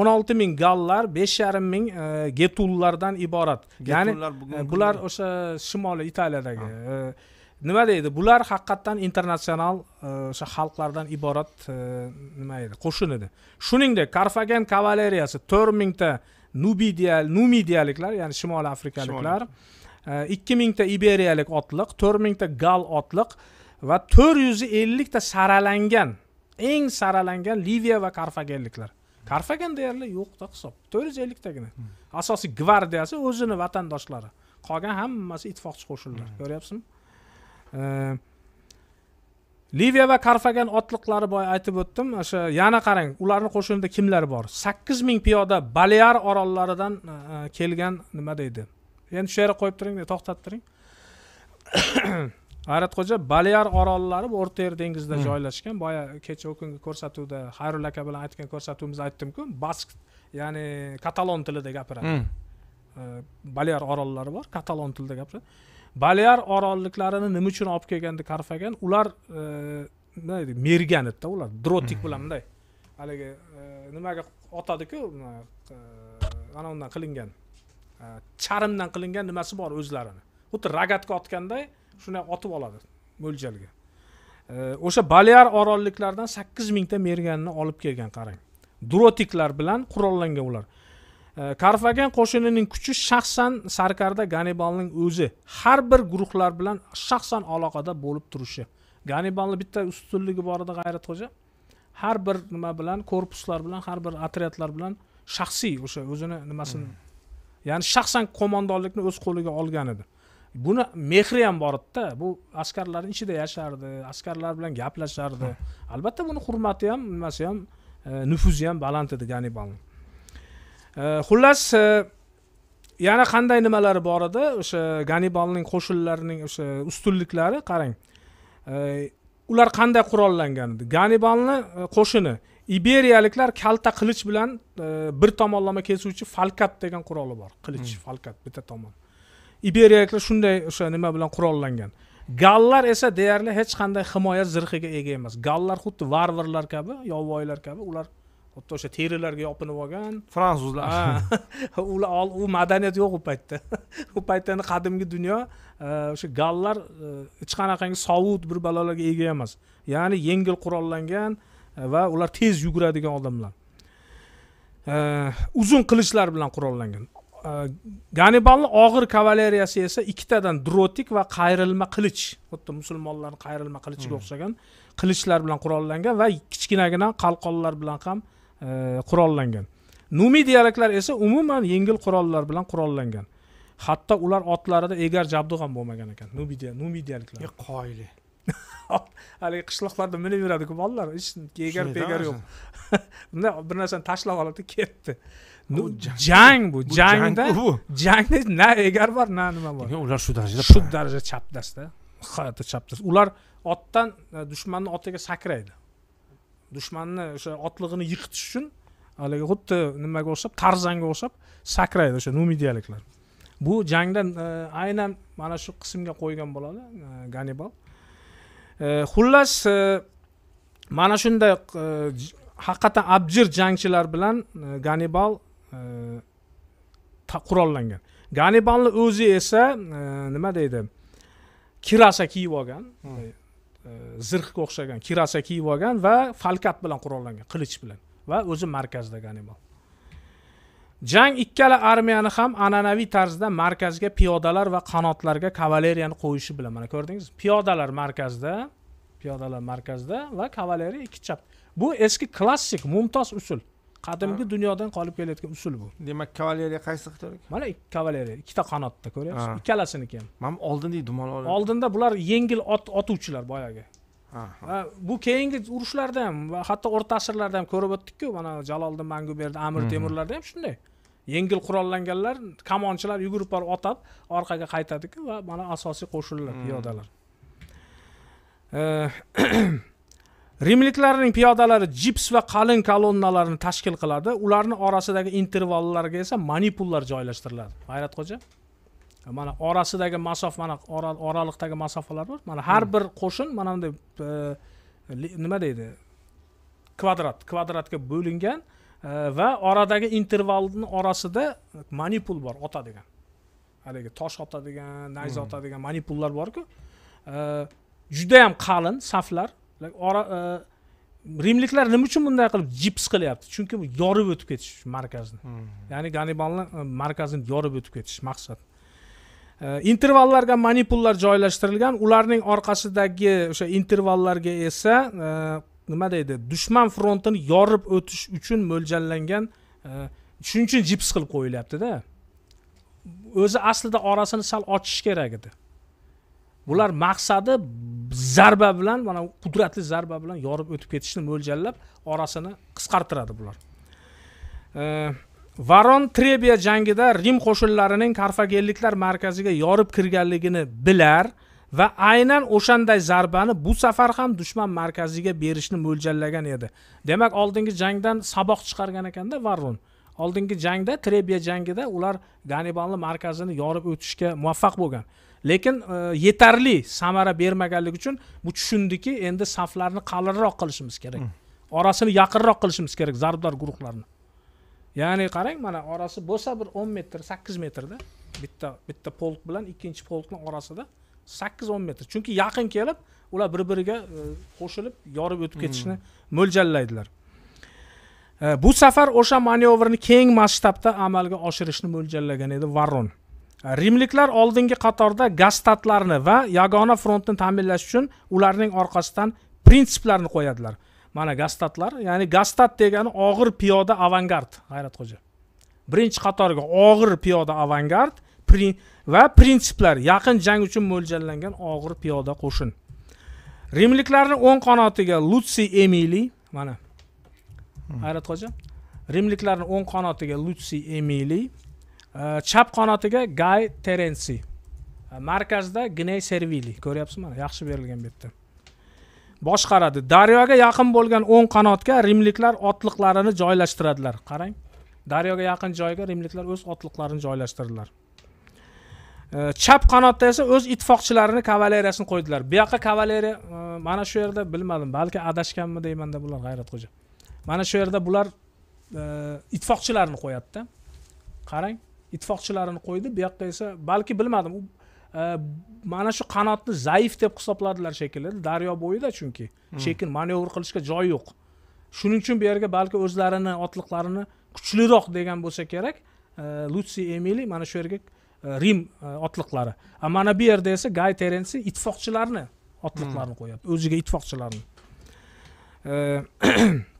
o'n olti ming gallar besh yarim ming e, getullardan iborat ya'ni e, bular o'sha shimoliy italiyadagi nima deydi bular haqiqatdan internatsional o'sha e, xalqlardan iborat e, nima edi qo'shin edi shuningdek karfagen kavaleriyasi to'rt mingta nubidiya numidiyaliklar ya'ni shimoliy afrikaliklar e, ikki mingta iberiyalik otliq to'rt mingta gal otliq va to'rt yuz ellikta saralangan eng saralangan liviya va karfagenliklar karfagen deyarli yo'qda hisob to'rt yuz elliktagina hmm. asosiy gvardiyasi o'zini vatandoshlari qolgan hammasi ittifoqchi qo'shinlar hmm. ko'ryapsizmi liviya va karfagan otliqlari boya aytib o'tdim o'sha yana qarang ularni qo'shinida kimlar bor sakkiz ming piyoda balear orollaridan e, kelgan nima deydi endi shu yerga qo'yib turing e, to'xtatib turing g'ayratxo'ja [coughs] balear orollari o'rta yer dengizida hmm. joylashgan boya kecha u kungi ko'rsatuvda xayrulla aka bilan aytgan ko'rsatuvimizda aytdimku bask ya'ni katalon tilida gapiradi hmm. e, balear orollari bor katalon tilida gapiradi balear orolliklarini nima uchun olib kelganda karfagan ular e, nima deydi edida ular drotik hmm. bilan bunday haligi e, nimaga otadiku e, ana undan qilingan charmdan qilingan nimasi bor o'zlarini xuddi rogatka otganday shunday otib oladi mo'ljalga o'sha balear orolliklaridan sakkiz mingta merganni olib kelgan qarang drotiklar bilan qurollangan ular karfagen qo'shinining kuchi shaxsan sarkarda ganibalning o'zi har bir guruhlar bilan shaxsan aloqada bo'lib turishi ganibalni bitta ustunligi bor edi g'ayratxo'ja har bir nima bilan korpuslar bilan har bir otryadlar bilan shaxsiy o'sha o'zini nimasini hmm. ya'ni shaxsan qo'mondonlikni o'z qo'liga olgan edi buni mehri ham bor edida bu askarlarni ichida yashardi askarlar bilan gaplashardi hmm. albatta buni hurmati ham nimasi ham e, nufuzi ham baland edi ganibalni Э, xullas э, yana qanday nimalari bor edi o'sha ganibalning qo'shinlarining o'sha ustunliklari qarang э, ular qanday qurollangan edi ganibalni e, qo'shini iberiyaliklar kalta qilich bilan e, bir tomonlama kesuvchi falkat degan quroli bor qilich hmm. falkat bitta tomon iberiyaliklar shunday o'sha nima bilan qurollangan gallar esa deyarli hech qanday himoya zirhiga ega emas gallar xuddi varvarlar kabi yovvoyilar kabi ular xuddi o'sha terilarga yopinib olgan fransuzlar ular [laughs] u madaniyat yo'q u paytda [laughs] u paytda endi qadimgi dunyo e, o'sha gallar e, hech qanaqangi sovut bir balolarga ega emas ya'ni yengil qurollangan e, va ular tez yuguradigan odamlar uzun qilichlar bilan qurollangan ganibalni og'ir kavaleriyasi esa ikkitadan drotik va qayrilma qilich xuddi musulmonlarni qayrilma qilichiga hmm. o'xshagan qilichlar bilan qurollangan va kichkinagina qalqonlar bilan ham E, qurollangan numidiyaliklar esa umuman yengil qurollar bilan qurollangan hatto ular otlarida egar jabdu ham bo'lmagan ekan numiy numidiyaliklar qoyili haligi qishloqlarda minib yuradiku bolalar hech egar pegar yo'q [laughs] bunday bir narsani tashlab oladi ketdi jang bu jangda jangda [laughs] na egar bor na nima bor ular shu darajada shu darajada chapdasda nihoyatda chapdas ular otdan e, dushmanni otiga sakraydi dushmanni o'sha otlig'ini yiqitish uchun haligi xuddi nimaga o'xshab tarzanga o'xshab sakraydi o'sha numidiyaliklar bu jangda e, aynan mana shu qismga qo'ygan bo'ladi e, ganibal e, xullas mana shunday haqiqatdan abjir jangchilar bilan ganibal qurollangan ganibalni o'zi esa nima deydi kirasa kiyib olgan hmm. zirhga o'xshagan kirasa kiyib olgan va falkat bilan qurollangan qilich bilan va o'zi markazda animal jang ikkala armiyani ham an'anaviy tarzda markazga piyodalar va qanotlarga kavaleriyani qo'yishi bilan mana ko'rdingizmi piyodalar markazda piyodalar markazda va kavaleriya ikki chap bu eski klassik mumtoz usul qadimgi dunyodan qolib kelayotgan usul bu demak kavaleriya qaysi xitoylik mana ikki kavaleriya ikkita qanotda ko'ryapsiz ikkalasiniki ham mana oldindagi dumal oldinda bular yengil ot otuvchilar boyagi va bu keyingi urushlarda ham va hatto o'rta asrlarda ham ko'rib o'tdikku mana jaloliddin manguberdi amir temurlarda ham shunday yengil qurollanganlar kamonchilar yugurib borib otab orqaga qaytadiku va mana asosiy qo'shinlar piyodalar [clears throat] rimliklarning piyodalari jips va qalin kolonnalarni tashkil qiladi ularni orasidagi intervallarga esa manipullar joylashtiriladi hayrat mana orasidagi masofa mana oraliqdagi masofalar bor mana har hmm. bir qo'shin mana bunday e, nima deydi kvadrat kvadratga bo'lingan e, va oradagi intervalni orasida manipul bor ota degan haligi tosh ota degan nayza hmm. ota degan manipullar borku e, judayam qalin saflar E, rimliklar nima uchun bunday qilib jips qilyapti chunki yorib o'tib ketish markazni hmm. ya'ni gannibalni e, markazini yorib o'tib ketish maqsad e, intervallarga manipullar joylashtirilgan ularning orqasidagi o'sha intervallarga esa nima deydi dushman frontini yorib o'tish uchun mo'ljallangan shuning uchun jips qilib qo'yilyaptida o'zi aslida orasini sal ochish kerak edi bular maqsadi zarba bilan mana qudratli zarba bilan yorib o'tib ketishni mo'ljallab orasini qisqartiradi bular varon trebiya jangida rim qo'shinlarining karfagelliklar markaziga yorib kirganligini bilar va aynan o'shanday zarbani bu safar ham dushman markaziga berishni mo'ljallagan edi demak oldingi jangdan saboq chiqargan ekanda varron oldingi jangda trebiya jangida ular ganibalni markazini yorib o'tishga muvaffaq bo'lgan lekin e, yetarli samara bermaganligi uchun bu tushundiki endi saflarni qalinroq qilishimiz kerak hmm. orasini yaqinroq qilishimiz kerak zarbdor guruhlarni ya'ni qarang mana orasi bo'lsa bir o'n metr sakkiz metrda bitta bitta polk bilan ikkinchi polkni orasida sakkiz o'n metr chunki yaqin kelib ular bir biriga e, qo'shilib yorib o'tib ketishni hmm. mo'ljallaydilar e, bu safar o'sha manevrni keng masshtabda amalga oshirishni mo'ljallagan edi varron rimliklar oldingi qatorda gastatlarni va yagona frontni ta'minlash uchun ularning orqasidan prinsiplarni qo'yadilar mana gastatlar ya'ni gastat degani og'ir piyoda avangard hayratxo'ja birinchi qatorga og'ir piyoda avangard prin va prinsiplar yaqin jang uchun mo'ljallangan og'ir piyoda qo'shin rimliklarni o'ng qanotiga lutsi emili mana hmm. hayratxo'ja rimliklarni o'ng qanotiga lutsi emili Э, chap qanotiga gay terensi э, markazda gney servili ko'ryapsiz mana yaxshi berilgan bu yerda boshqaradi daryoga yaqin bo'lgan o'ng qanotga rimliklar otliqlarini joylashtiradilar qarang daryoga yaqin joyga rimliklar o'z otliqlarini joylashtirdilar э, chap qanotda esa o'z ittifoqchilarini kavaleriyasini qo'ydilar bu yoqqa kavaleriya mana shu yerda bilmadim balki adashganmi deymanda bular g'ayratxo'ja mana shu yerda bular ittifoqchilarni qo'yadida qarang ittifoqchilarini qo'ydi bu yoqqa esa balki bilmadim u e, mana shu qanotni zaif deb hisobladilar shekilli daryo bo'yida chunki chekin hmm. manevr qilishga joy yo'q shuning uchun bu yerga balki o'zlarini otliqlarini kuchliroq degan bo'lsa kerak e, lutsi emili mana shu yerga e, rim otliqlari mana bu yerda esa gay terensi ittifoqchilarni otliqlarni hmm. qo'yapti o'ziga ittifoqchilarni [clears throat]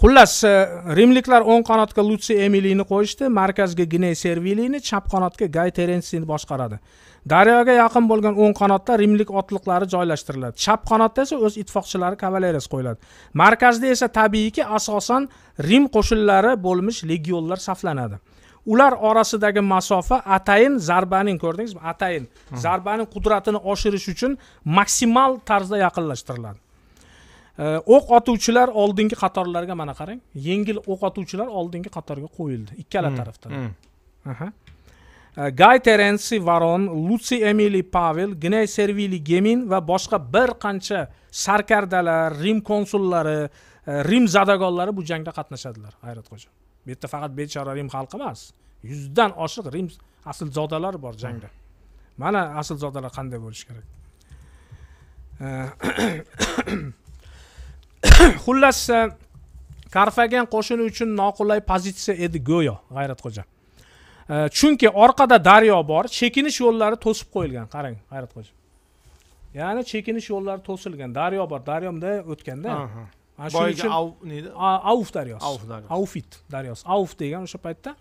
xullas e, rimliklar o'ng qanotga lutsi emilini qo'yishdi markazga giney servilini chap qanotga gay terensini boshqaradi daryoga yaqin bo'lgan o'ng qanotda rimlik otliqlari joylashtiriladi chap qanotda esa o'z ittifoqchilari kavaleriyasi qo'yiladi markazda esa tabiiyki asosan rim qo'shinlari bo'lmish legionlar saflanadi ular orasidagi masofa atayin zarbaning ko'rdingizmi atayin zarbaning qudratini oshirish uchun maksimal tarzda yaqinlashtiriladi o'q otuvchilar oldingi qatorlarga mana qarang yengil o'q otuvchilar oldingi qatorga qo'yildi ikkala hmm, tarafdan hmm. gay terensi varon lutsi emili pavel gney servili gemin va boshqa bir qancha sarkardalar rim konsullari e, rim zadagonlari bu jangda qatnashadilar hayrat xo'ja bu yerda faqat bechora rim xalqi emas yuzdan oshiq rim aslzodalar bor hmm. jangda mana aslzodalar qanday bo'lishi kerak [clears throat] [coughs] [coughs] xullas e, karfagen qo'shini uchun noqulay pozitsiya edi go'yo g'ayratxo'ja e, chunki orqada daryo bor chekinish yo'llari to'sib qo'yilgan qarang g'ayratxo'ja ya'ni chekinish yo'llari to'silgan daryo bor daryo bunday o'tganda mana shuning uchun neydi daryosi avf daryosi avfit daryosi avf degan o'sha paytda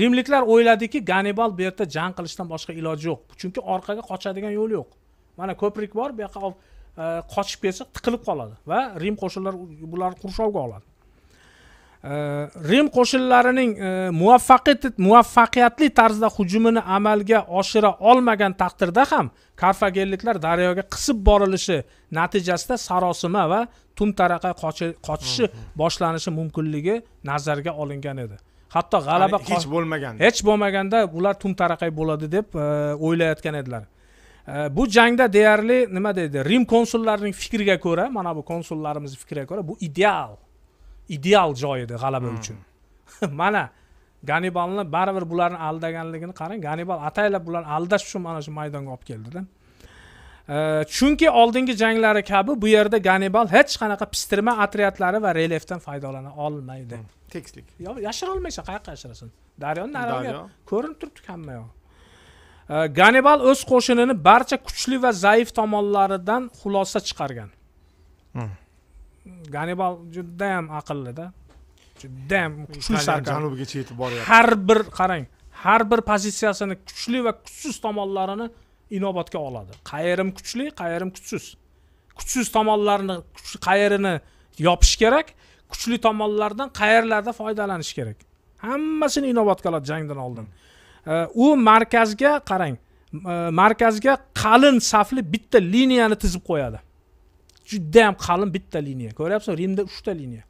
rimliklar o'yladiki ganibal bu yerda jang qilishdan boshqa iloji yo'q chunki orqaga qochadigan yo'l yo'q mana ko'prik bor bu yoqqa Э, qochib ketsa tiqilib qoladi va rim qo'shinlari bularni qurshovga oladi э, rim qo'shinlarining э, muvaffaqiyat muvaffaqiyatli tarzda hujumini amalga oshira olmagan taqdirda ham karfagenliklar daryoga qisib borilishi natijasida sarosima va tumtaraqqa qochishi boshlanishi mumkinligi nazarga olingan edi hatto g'alaba hech hech bo'lmaganda ular tumtaraqay bo'ladi deb e, o'ylayotgan edilar bu jangda deyarli nima deydi rim konsullarining fikriga ko'ra mana bu konsullarimiz fikriga ko'ra bu ideal ideal joy edi g'alaba hmm. uchun [laughs] mana gannibalni baribir bularni aldaganligini qarang gannibal ataylab bularni aldash uchun mana shu maydonga olib keldida chunki oldingi janglari kabi bu yerda ganibal hech qanaqa pistirma otryadlari va relyefdan foydalana olmaydi hmm. tekislik yashira olmaysan qayoqqa yashirasan daryoni narigi ko'rinib turibdi hammayog'i ganibal э, o'z qo'shinini barcha kuchli va zaif tomonlaridan xulosa chiqargan ganibal judayam aqllida judayam kuchli janubigacha yetib boryapti har bir qarang har bir pozitsiyasini kuchli va kuchsiz tomonlarini inobatga oladi qayerim kuchli qayerim kuchsiz kuchsiz tomonlarni qayerini yopish kerak kuchli tomonlardan qayerlarda foydalanish kerak hammasini inobatga oladi jangdan oldin hmm. u markazga qarang markazga qalin safli bitta liniyani tizib qo'yadi judayam qalin bitta liniya ko'ryapsizmi rimda uchta liniya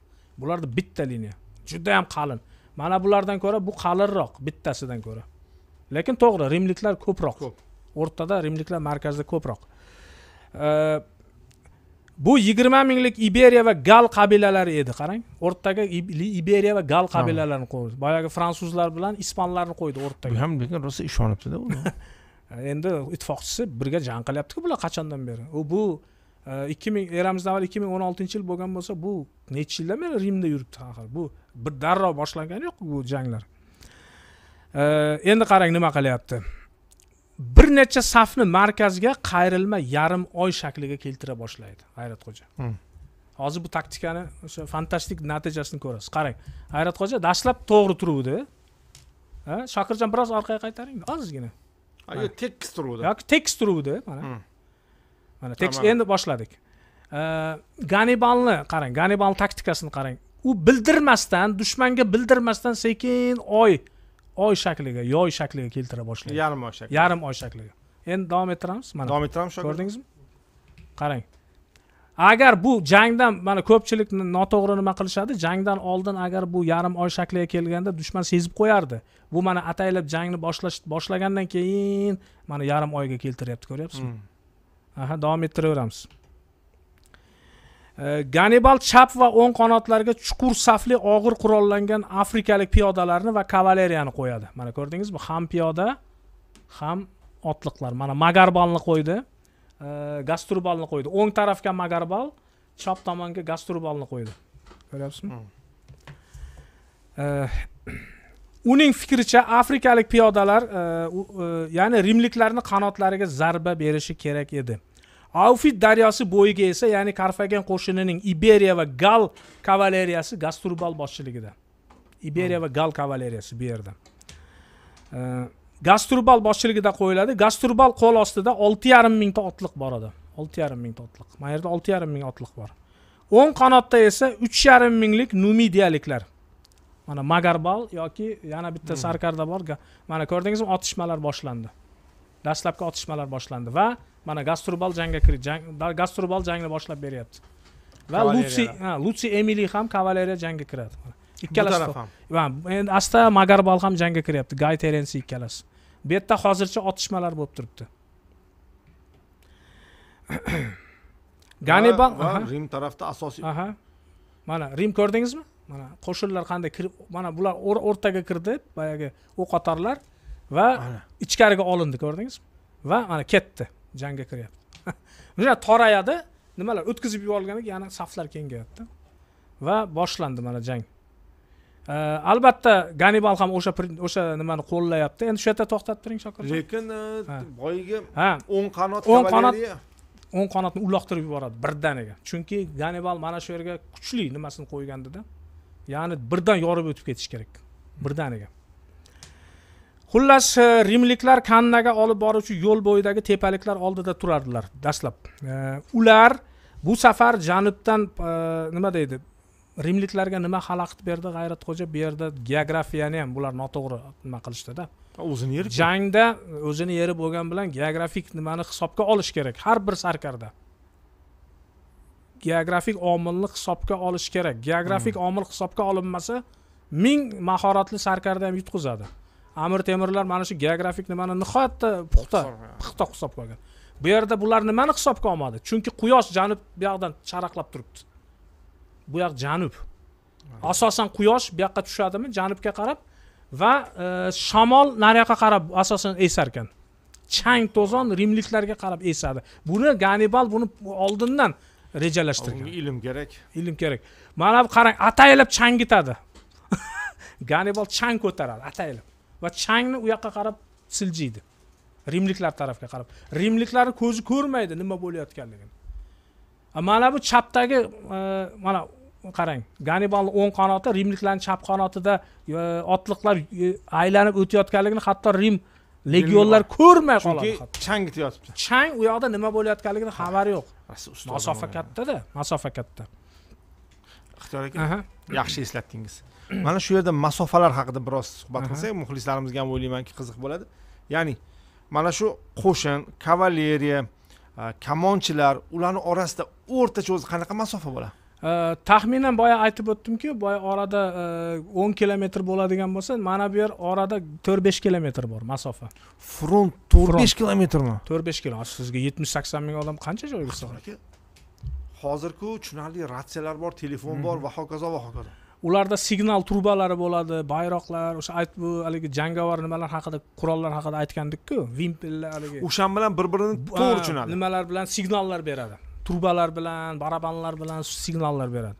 bularda bitta liniya judayam qalin mana bulardan ko'ra bu qalinroq bittasidan ko'ra lekin to'g'ri rimliklar ko'proq o'rtada rimliklar markazda ko'proq bu yigirma minglik iberiya va gal qabilalari edi qarang o'rtaga iberiya va gal qabilalarini qo'ydi boyagi fransuzlar bilan ispanlarni qo'ydi o'rtaga bu ham lekin rosa ishonibdida u [laughs] endi ittifoqchisi birga jang qilyaptiku bular qachondan beri u bu e, ikki ming eramizdan avval ikki ming o'n oltinchi yil bo'lgan bo'lsa bu necha yildan beri rimda yuribdi axir bu bir darrov boshlangani yo'q bu janglar e, endi qarang nima qilyapti bir necha safni markazga qayrilma yarim oy shakliga keltira boshlaydi hayratxo'ja hozir bu taktikani o'sha fantastik natijasini ko'rasiz qarang hayratxo'ja dastlab to'g'ri turuvdi shokirjon biroz orqaga qaytaring ozgina yo'q tekis turuvdi yoki tekis turuvdi mana mana tekis endi boshladik ganibalni qarang ganibalni taktikasini qarang u bildirmasdan dushmanga bildirmasdan sekin oy oy shakliga yoy shakliga keltira boshlaydi yarim oy shakli yarim oy shakliga endi davom ettiramiz mana davom ettiramiz ko'rdingizmi qarang agar bu jangdan mana ko'pchilik noto'g'ri nima qilishadi jangdan oldin agar bu yarim oy shakliga kelganda dushman sezib qo'yardi bu mana ataylab jangni boshlash boshlagandan keyin mana yarim oyga keltiryapti ko'ryapsizmi hmm. aha davom ettiraveramiz ganibal э, chap va o'ng qanotlarga chuqur safli og'ir qurollangan afrikalik piyodalarni va kavaleriyani qo'yadi mana ko'rdingizmi ham piyoda ham otliqlar mana magarbalni qo'ydi э, gasturbalni qo'ydi o'ng tarafga magarbal chap tomonga gasturbalni qo'ydi ko'ryapsizmi hmm. э, uning fikricha afrikalik piyodalar ya'ni rimliklarni qanotlariga zarba berishi kerak edi Avfit daryosi bo'yiga esa ya'ni Karfagen qo'shinining iberiya va gal kavaleriyasi gasturbal boshchiligida iberiya va gal kavaleriyasi bu yerda gasturbal boshchiligida qo'yiladi gasturbal qo'l ostida olti yarim mingta otliq bor edi olti yarim mingta otliq mana yerda olti yarim ming otliq bor o'ng qanotda esa uch yarim minglik numidiyaliklar mana magarbal yoki yana bitta hmm. sarkarda bor mana ko'rdingizmi otishmalar boshlandi dastlabki otishmalar boshlandi va mana gastrubal jangga kirib jang gastrubal jangni boshlab beryapti va lutsi ha lutsi emili ham kavaleriya jangga kiradi ikkalasi va endi asta magarbal ham jangga kiryapti gay terensi ikkalasi bu yerda hozircha otishmalar bo'lib turibdi [clears throat] ganibal rim tarafda asosiy aha mana rim ko'rdingizmi mana qo'shinlar qanday kirib mana bular o'rtaga kirdi boyagi o'q va ichkariga olindi ko'rdingizmi va mana ketdi jangga kiryapti mana [laughs] torayadi nimalar o'tkazib keyin yana saflar kengayapti va boshlandi mana jang albatta ganibal ham o'sha o'sha nimani qo'llayapti endi shu yerda to'xtatib turing shokir lekin e, boyagi ha o'ng qanot o'ng qanot o'ng qanotni uloqtirib yuboradi birdaniga chunki ganibal mana shu yerga kuchli nimasini qo'ygandida ya'ni birdan yorib o'tib ketish kerak birdaniga xullas e, rimliklar kannaga olib boruvchi yo'l bo'yidagi tepaliklar oldida turardilar dastlab e, ular bu safar janubdan e, nima deydi rimliklarga nima xalaqit berdi g'ayratxo'ja bu yerda geografiyani ham bular noto'g'ri nima qilishdida o'zini yeri jangda o'zini yeri bo'lgan bilan geografik nimani hisobga olish kerak har bir sarkarda geografik omilni hisobga olish kerak geografik hmm. omil hisobga olinmasa ming mahoratli sarkarda ham yutqizadi amir temurlar mana shu geografik nimani nihoyatda puxta puxta hisob qilgan bu yerda bular nimani hisobga olmadi chunki quyosh janub yoqdan charaqlab turibdi bu yoq janub asosan quyosh bu yoqqa tushadimi janubga qarab va e, shamol nariyoqqa qarab asosan esar ekan chang to'zon rimliklarga qarab esadi buni ganibal buni oldindan rejalashtirgan ilm kerak ilm kerak mana bu qarang ataylab changitadi [laughs] ganibal chang ko'taradi ataylab va changni u yoqqa qarab siljiydi rimliklar tarafga qarab rimliklarni ko'zi ko'rmaydi nima bo'layotganligini mana bu chapdagi e, mana qarang gannibalni o'ng qanoti rimliklarni chap qanotida e, otliqlar e, aylanib o'tayotganligini hatto rim legionlar ko'rmay qoladi chunki chang yotibdi chang u yoqda nima bo'layotganligini xabari yo'q masofa kattada masofa katta ixtiyor aka yaxshi eslatdingiz [clears throat] mana shu yerda masofalar haqida biroz suhbat qilsak muxlislarimizga ham o'ylaymanki qiziq bo'ladi ya'ni mana shu qo'shin kavaleriya kamonchilar ularni orasida o'rtacha o'zi qanaqa masofa bo'ladi taxminan boya aytib o'tdimku boya orada o'n kilometr bo'ladigan bo'lsa mana bu yer orada to'rt besh kilometr bor masofa front to'rt besh kilometrmi to'rt besh kilometr sizga yetmish sakson ming odam qancha joyga sig'adi hozirku tushunarli ratsiyalar bor telefon bor mhm. va hokazo va hokazo ularda signal trubalari bo'ladi bayroqlar o'sha bu haligi jangovar nimalar haqida qurollar haqida aytgandikku vimpellar haligi o'sha bilan bir birini to'g'ri tushunadi nimalar bilan signallar beradi trubalar bilan barabanlar bilan signallar beradi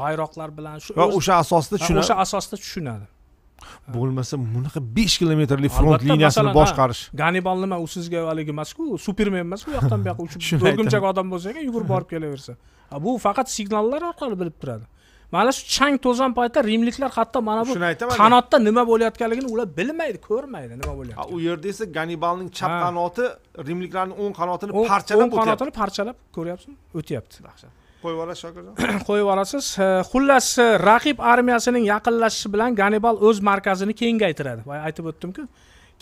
bayroqlar bilan shu o'sha asosida tushunadi o'sha asosida tushunadi bo'lmasa bunaqa besh kilometrlik front liniyasini boshqarish gannibal nima u sizga haligi emasku supermen emas u yoqdan bu yoqqa [laughs] uchib o'rgimchak odam bo'lsa ekan yugurib borib kelaversa bu faqat signallar orqali bilib turadi mana shu chang to'zon paytda rimliklar hatto mana bu qanotda nima bo'layotganligini ular bilmaydi ko'rmaydi nima bo'layotganini u yerda esa gannibalning chap qanoti rimliklarning o'ng qanotini parchalab o'ng qanotini parchalab ko'ryapsizmi o'tyapti qo'yib yuborasiz shokirjon [coughs] qo'yib yuborasiz xullas raqib armiyasining yaqinlashishi bilan gannibal o'z markazini kengaytiradi boya aytib o'tdimku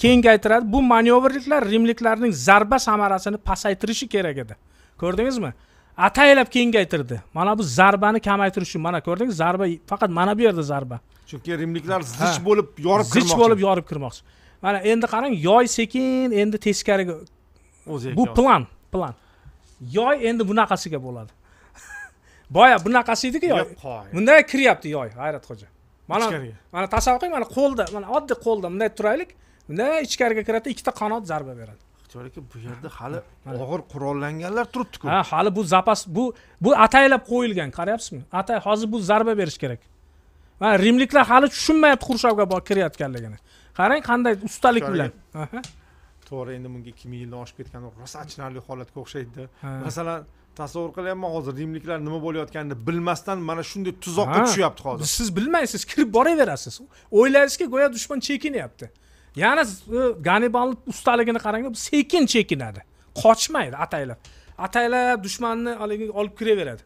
kengaytiradi bu manyovrliklar rimliklarning zarba samarasini pasaytirishi kerak edi ko'rdingizmi ataylab kengaytirdi mana bu zarbani kamaytirish uchun mana ko'rdingiz zarba faqat mana bu yerda zarba chunki rimliklar zich bo'lib yorib zich bo'lib yorib kirmoqchi mana endi qarang yoy sekin endi teskariga bu plan plan yoy endi bunaqasiga bo'ladi [laughs] boya bunaqasi ediku yoy bunday kiryapti yoy hayratxo'ja mana mana tasavvur qiling mana qo'lda mana oddiy qo'lda bunday turaylik bunday ichkariga kiradida ikkita qanot zarba beradi chor aka bu yerda hali og'ir qurollanganlar turibdiku ha hali bu zapas bu bu ataylab qo'yilgan qarayapsizmi atay hozir bu zarba berish kerak va rimliklar hali tushunmayapti qurshovga kirayotganligini qarang qanday ustalik bilan to'g'ri endi bunga ikki ming yildan oshib ketgan rosa achinarli holatga o'xshaydida masalan tasavvur qilyapman hozir rimliklar nima bo'layotganini bilmasdan mana shunday tuzoqqa tushyapti hozir siz bilmaysiz kirib boraverasiz o'ylaysizki go'yo dushman chekinyapti yana gannibalni ustaligini qaranglar bu sekin chekinadi qochmaydi ataylab ataylab dushmanni haligi olib kiraveradi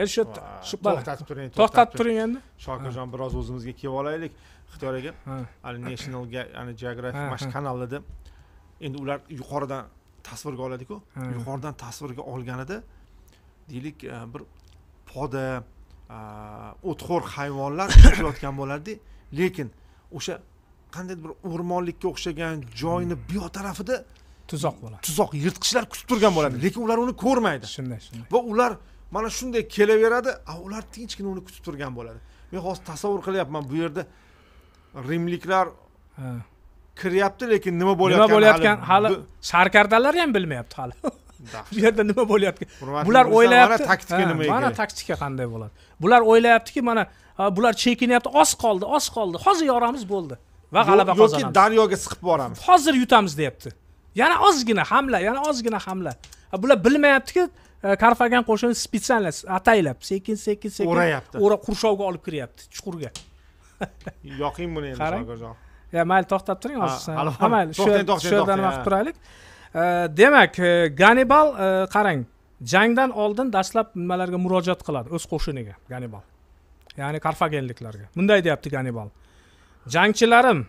endi shu to'xtatib turing to'xtatib turing endi shokirjon biroz o'zimizga kelib olaylik ixtiyor aka hali national geographic mana shu kanallarda endi ular yuqoridan tasvirga oladiku yuqoridan tasvirga olganida deylik e, bir poda e, o'txo'r hayvonlar uchayotgan bo'lardi lekin o'sha qandaydir bir o'rmonlikka o'xshagan joyni hmm. bu yoq tarafida tuzoq bo'ladi tuzoq yirtqichlar kutib turgan bo'ladi lekin ular uni ko'rmaydi shunday shunday va ular mana shunday kelaveradi a ular tinchgina uni kutib turgan bo'ladi men hozir tasavvur qilyapman bu yerda rimliklar kiryapti lekin nima bo'layotgan nima bo'layotgan hali sarkardalar ham bilmayapti hali [laughs] bu yerda nima bo'layotgan bular o'ylayapti taktika nima ekan mana taktika qanday bo'ladi bular o'ylayaptiki mana bular chekinyapti oz qoldi oz qoldi hozir yoramiz bo'ldi va g'alaba qozonamiz yoki daryoga siqib boramiz hozir yutamiz deyapti yana ozgina hamla yana ozgina hamla bular bilmayaptiki e, karfagan qo'shini специально ataylab sekin sekin sekin o'rayapti o'ra qurshovga olib kiryapti chuqurga [laughs] yoqing buni endi shogirjon ya mayli to'xtab turing hozir ha mayli [laughs] shu yerdan vaqt turaylik e, demak e, ganibal qarang jangdan oldin dastlab nimalarga murojaat qiladi o'z qo'shiniga ganibal ya'ni karfagenliklarga bunday deyapti ganibal jangchilarim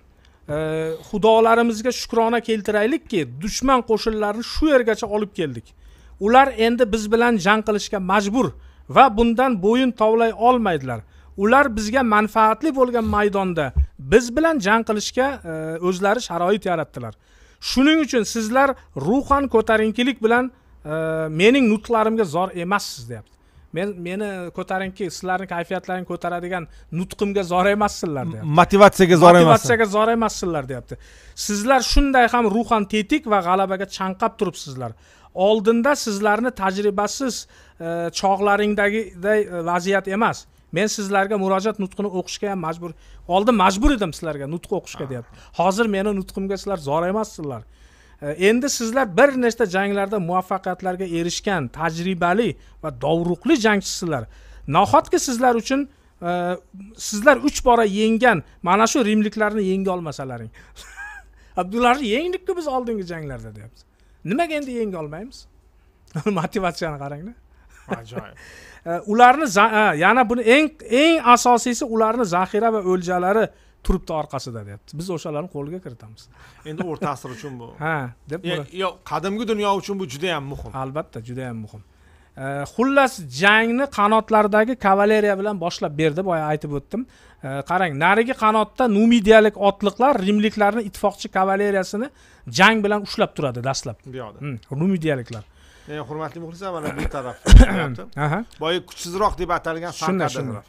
e, xudolarimizga shukrona keltiraylikki dushman qo'shinlarini shu yergacha olib keldik ular endi biz bilan jang qilishga majbur va bundan bo'yin tovlay olmaydilar ular bizga manfaatli bo'lgan maydonda biz bilan jang qilishga e, o'zlari sharoit yaratdilar shuning uchun sizlar ruhan ko'tarinkilik bilan e, mening nutqlarimga zor emassiz deyapti men meni ko'tarinki sizlarni kayfiyatlaringni ko'taradigan nutqimga zor emassizlar deyapti motivatsiyaga zor emas motivatsiyaga zor emassizlar deyapti sizlar shunday ham ruhan tetik va g'alabaga chanqab turibsizlar oldinda sizlarni tajribasiz e, chog'laringdagiday e, vaziyat emas men sizlarga murojaat nutqini o'qishga ham majbur oldin majbur edim sizlarga nutq o'qishga ah. deyapti hozir meni nutqimga sizlar zor emassizlar E, endi sizlar bir nechta janglarda muvaffaqiyatlarga erishgan tajribali va dovruqli jangchisizlar nahotki sizlar uchun e, sizlar uch bora yenggan mana shu rimliklarni yenga olmasalaring [laughs] abdullalarni yengdikku biz oldingi janglarda deyapmiz nimaga endi yenga olmaymiz [laughs] motivatsiyani qarangda ajoyib [laughs] e, ularni yana buni eng eng asosiysi ularni zaxira va o'ljalari turibdi orqasida deyapti biz o'shalarni qo'liga kiritamiz endi o'rta asr uchun bu ha deb yo'q qadimgi dunyo uchun bu juda yam muhim albatta juda yam muhim xullas jangni qanotlardagi kavaleriya bilan boshlab berdi boya aytib o'tdim qarang narigi qanotda numidiyalik otliqlar rimliklarni ittifoqchi kavaleriyasini jang bilan ushlab turadi dastlab yoqda hmm, numidiyaliklar hurmatli muxlislar mana bu taraf [coughs] boya kuchsizroq deb atalgan shunday shunday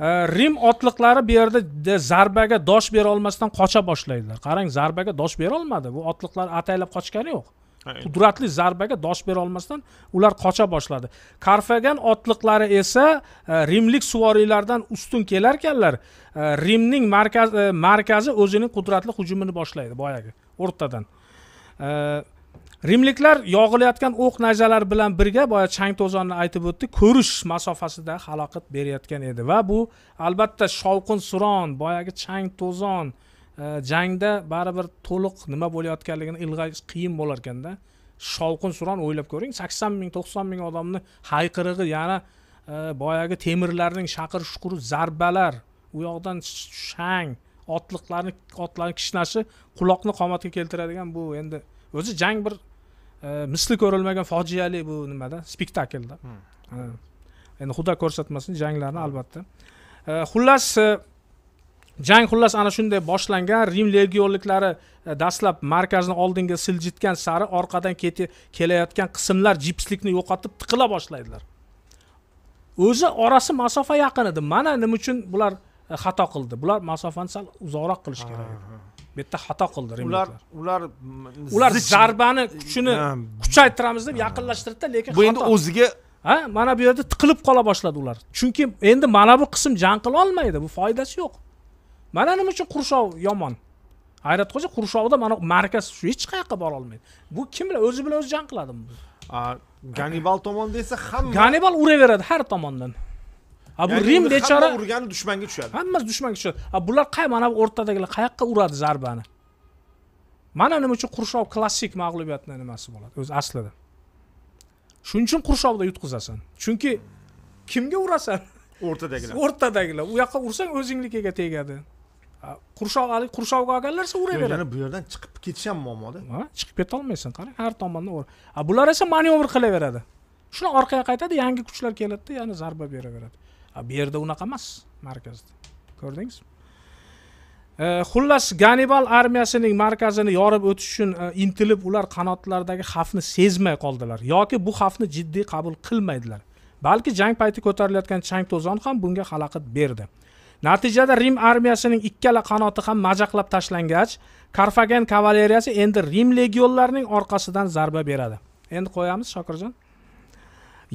rim otliqlari bu yerda zarbaga dosh bera olmasdan qocha boshlaydilar qarang zarbaga dosh bera olmadi bu otliqlar ataylab qochgani yo'q qudratli zarbaga dosh bera olmasdan ular qocha boshladi karfagan otliqlari esa rimlik suvoriylardan ustun kelarkanlar rimning markazi markazi o'zining qudratli hujumini boshlaydi boyagi o'rtadan rimliklar yog'ilayotgan o'q najalar bilan birga boya chang to'zonni aytib o'tdik ko'rish masofasida xaloqit berayotgan edi va bu albatta shovqin suron boyagi chang to'zon e, jangda baribir to'liq nima bo'layotganligini ilg'ash qiyin bo'lar ekanda shovqin suron o'ylab ko'ring sakson ming to'qson ming odamni hayqirig'i yana e, boyagi temirlarning shaqir shuquri zarbalar u yoqdan shang otliqlarni otlarni kishnashi quloqni qomatga keltiradigan bu endi o'zi jang bir Э, misli ko'rilmagan fojiali bu nimada spektaklda hmm. endi xudo ko'rsatmasin janglarni hmm. albatta э, xullas э, jang xullas ana shunday boshlangan rim legionliklari dastlab markazni oldinga siljitgan sari orqadan kelayotgan qismlar jipslikni yo'qotib tiqila boshlaydilar o'zi orasi masofa yaqin edi mana nima uchun bular e, xato qildi bular masofani sal uzoqroq qilish kerak edi bu yerda xato qildi ular ular ular zarbani kuchini kuchaytiramiz deb yaqinlashtiribdi lekin bu endi o'ziga ha mana bu yerda tiqilib qola boshladi ular chunki endi mana bu qism jang qila olmaydi bu foydasi yo'q mana nima uchun qurshov yomon hayratxo'ja qurshovda mana markaz shu hech qayoqqa bora olmaydi bu kim bilan o'zi bilan o'zi jang qiladimi gannibal tomonida esa hamma gannibal uraveradi har tomondan a bu rim bechora urgani dushmanga tushadi hammasi dushmanga tushadi a bular qay mana bu o'rtadagilar qayoqqa uradi zarbani mana nima uchun qurshov klassik mag'lubiyatni nimasi bo'ladi o'zi aslida shuning uchun qurshovda yutqizasan chunki kimga urasan o'rtadagilar [laughs] o'rtadagilar u yoqqa ursang o'zingnikiga tegadi qurshov haligi qurshovga olganlar esa uraveradi yana bu yerdan chiqib ketish ham muammoda chiqib ketolmaysan qarang har tomondan a bular esa manevr qilaveradi shuni orqaga qaytadi yangi kuchlar keladida yana zarba beraveradi bu yerda unaqa emas markazda ko'rdingizmi xullas ganibal armiyasining markazini yorib o'tish uchun e, intilib ular qanotlardagi xavfni sezmay qoldilar yoki bu xavfni jiddiy qabul qilmaydilar balki jang payti ko'tarilayotgan chang to'zon ham bunga xalaqit berdi natijada rim armiyasining ikkala qanoti ham majaqlab tashlangach karfagen kavaleriyasi endi rim legionlarining orqasidan zarba beradi endi qo'yamiz shokirjon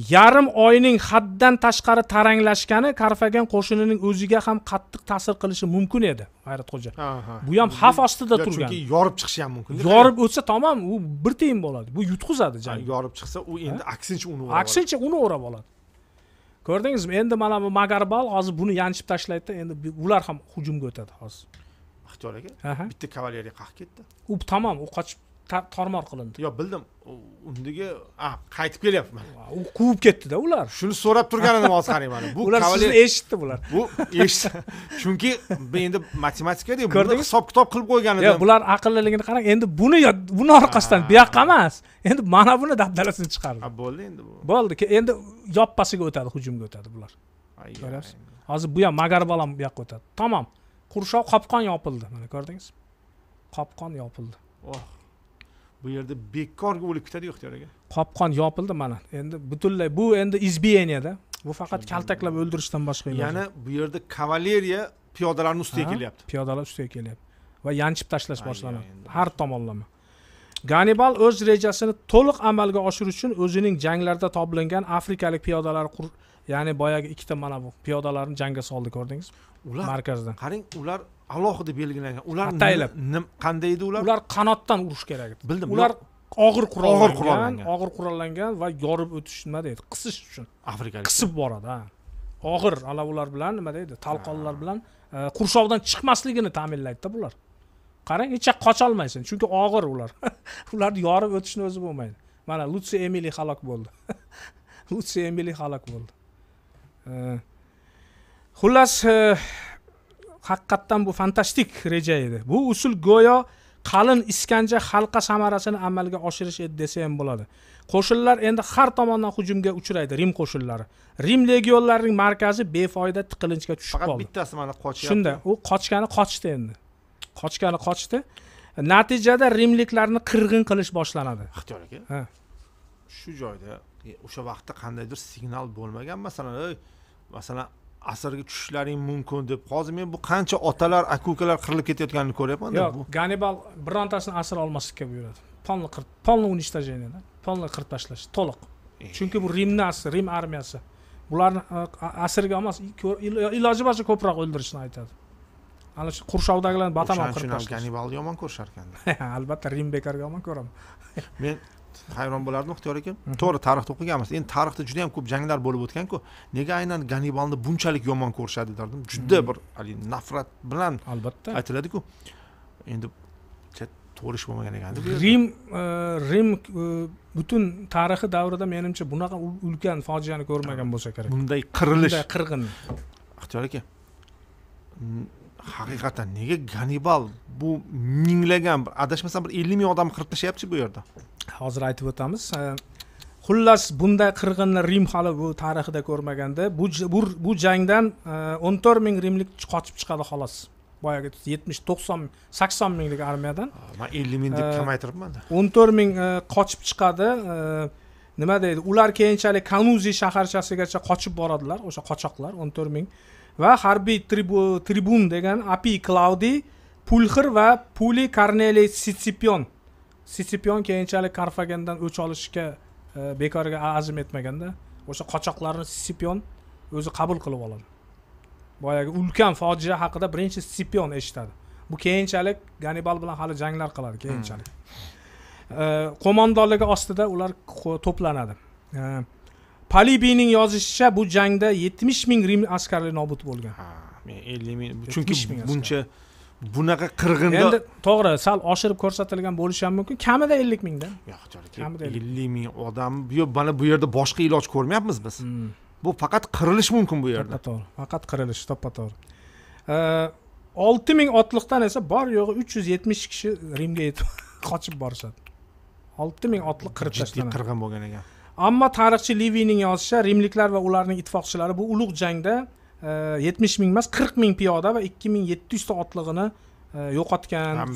yarim oyning haddan tashqari taranglashgani karfagan qo'shinining o'ziga ham qattiq ta'sir qilishi mumkin edi g'ayratxo'ja bu ham xavf ostida turgan chunki yorib chiqishi ham mumkin yorib o'tsa tamom u bir tiyin bo'ladi bu yutqizadi jang yorib chiqsa u endi aksincha uni aksincha uni o'rab oladi ko'rdingizmi endi mana bu magarbal hozir buni yanchib tashlaydida endi ular ham hujumga o'tadi hozir ixtiyor aka bitta kavaleriya qaqib ketdi u tamom u qochib tormor qilindi yo'q bildim undagi qaytib kelyapman u quvib ketdida ular shuni so'rab edim hozir qarang mana bu ular sizni eshitdi bular bu eshitdi [laughs] chunki endi matematikada ko'rdingiz hisob kitob qilib qo'ygan edim yo'q bular aqlliligini qarang endi buni buni orqasidan bu yoqqa emas endi mana buni dabdalasini chiqardi bo'ldi endi bu bo'ldi endi yoppasiga o'tadi hujumga o'tadi bular ko'ryapsiz hozir bu ham magar ham bu yoqqa o'tadi tamom qurshoq qopqon yopildi mana ko'rdingizmi qopqon yopildi oh bu yerda bekor bo'lib kutadi ixtiyor aka qopqon yopildi mana endi butunlay bu endi избиениеda bu faqat kaltaklab o'ldirishdan boshqa emas ya'ni bu yerda kavaleriya piyodalarni ustiga kelyapti piyodalar ustiga kelyapti va yanchib tashlash boshlanadi har tomonlama ganibal o'z rejasini to'liq amalga oshirish uchun o'zining janglarda toblangan afrikalik piyodalar ya'ni boyagi ikkita mana bu piyodalarni jangga soldi ko'rdingizmi ular markazdan qarang ular alohida belgilangan ular ataylab qanday edi ular ular qanotdan urish kerak edi bildim ular og'ir qurollangan og'ir qurollangan og'ir qurollangan va yorib o'tish nima deydi qisish uchun afrikalik qisib boradi ha og'ir alovular bilan nima deydi talqonlar bilan e, qurshovdan chiqmasligini ta'minlaydida bular qarang hech yoqqa qocholmaysan chunki og'ir ular [laughs] ularni yorib o'tishni o'zi bo'lmaydi mana lutsi emili halok bo'ldi [laughs] lutsi emili halok bo'ldi e, xullas e, haqiqatdan bu fantastik reja edi bu usul go'yo qalin iskanja halqa samarasini amalga oshirish edi desa ham bo'ladi qo'shinlar endi har tomondan hujumga uchraydi rim qo'shinlari rim legionlarining markazi befoyda tiqilinchga tushib qoldi faqat bittasi mana qochyapti shunday u qochgani qochdi endi qochgani qochdi natijada rimliklarni qirg'in qilish boshlanadi ixtiyor aka shu joyda e, o'sha vaqtda qandaydir signal bo'lmagan masalan masalan asrga tushishlaring mumkin deb hozir men bu qancha otalar aka ukalar qirilib ketayotganini ko'ryapman yo'q ganibal birontasini asr olmaslikka buyuradi полный qirib полный уничтожение полный qirib tashlash to'liq eh. chunki bu rimni asri rim armiyasi bularni e, asrga emas iloji boricha ko'proq o'ldirishni aytadi ana shu qurshovdagilarni batamom qirib tashlash uchun gannibalni yomon ko'rishar ekan [laughs] albatta rim bekorga yomon ko'raman men hayron bo'lardim ixtiyor aka mhm. to'g'ri tarixda o'qiganmiz endi tarixda juda yam ko'p janglar bo'lib o'tganku nega aynan ganibalni bunchalik yomon ko'rishadi derdim juda mhm. bir haligi nafrat bilan albatta aytiladiku endi to'g'ri ish bo'lmagan ekan rim e, rim e, butun tarixi davrida menimcha bunaqa ulkan fojiani ko'rmagan bo'lsa kerak bunday qirilish bunday qirg'in ixtiyor aka haqiqatdan nega gannibal bu minglagan adashmasam bir ellik ming odam qirib tashlayapti bu yerda hozir aytib o'tamiz e, xullas bunday qirg'inni rim hali bu tarixida ko'rmaganda bu bu, bu jangdan e, o'n to'rt ming rimlik qochib chiqadi xolos boyagi yetmish to'qson sakson minglik armiyadan man ellik ming deb e, kamaytiribman o'n to'rt ming qochib chiqadi nima deydi ular keyinchalik kanuzi shaharchasigacha qochib boradilar o'sha qochoqlar o'n to'rt ming va harbiy tribun degan api klaudiy pulxir va puli korneliy sitsipion sitsipion keyinchalik karfagendan o'ch olishga e, bekorga azm etmaganda o'sha qochoqlarni sisipion o'zi qabul qilib oladi boyagi ulkan fojia haqida birinchi sisipion eshitadi bu keyinchalik ganibal bilan hali janglar qiladi keyinchalik hmm. e, qo'mondonligi ostida ular to'planadi e, palibiyning yozishicha bu jangda yetmish ming rim askarlari nobud bo'lgan ha men ellik ming chunki buncha bunaqa qirg'inda endi to'g'ri sal oshirib ko'rsatilgan bo'lishi ham mumkin kamida ellik mingda yo'q kamida ellik ming odam mana bu yerda boshqa iloj ko'rmayapmiz biz hmm. bu faqat qirilish mumkin bu yerda to'g'ri faqat qirilish to'ppa to'g'ri olti ming otliqdan esa bor yo'g'i uch yuz yetmish kishi rimga yetib [laughs] qochib borishadi olti ming otliq qirib tashlanadi jiddiy qirg'in bo'lgan ekan ammo tarixchi liviyning yozishicha rimliklar va ularning ittifoqchilari bu ulug' jangda e, yetmish ming emas qirq ming piyoda va ikki ming yetti yuzta otlig'ini e, yo'qotgan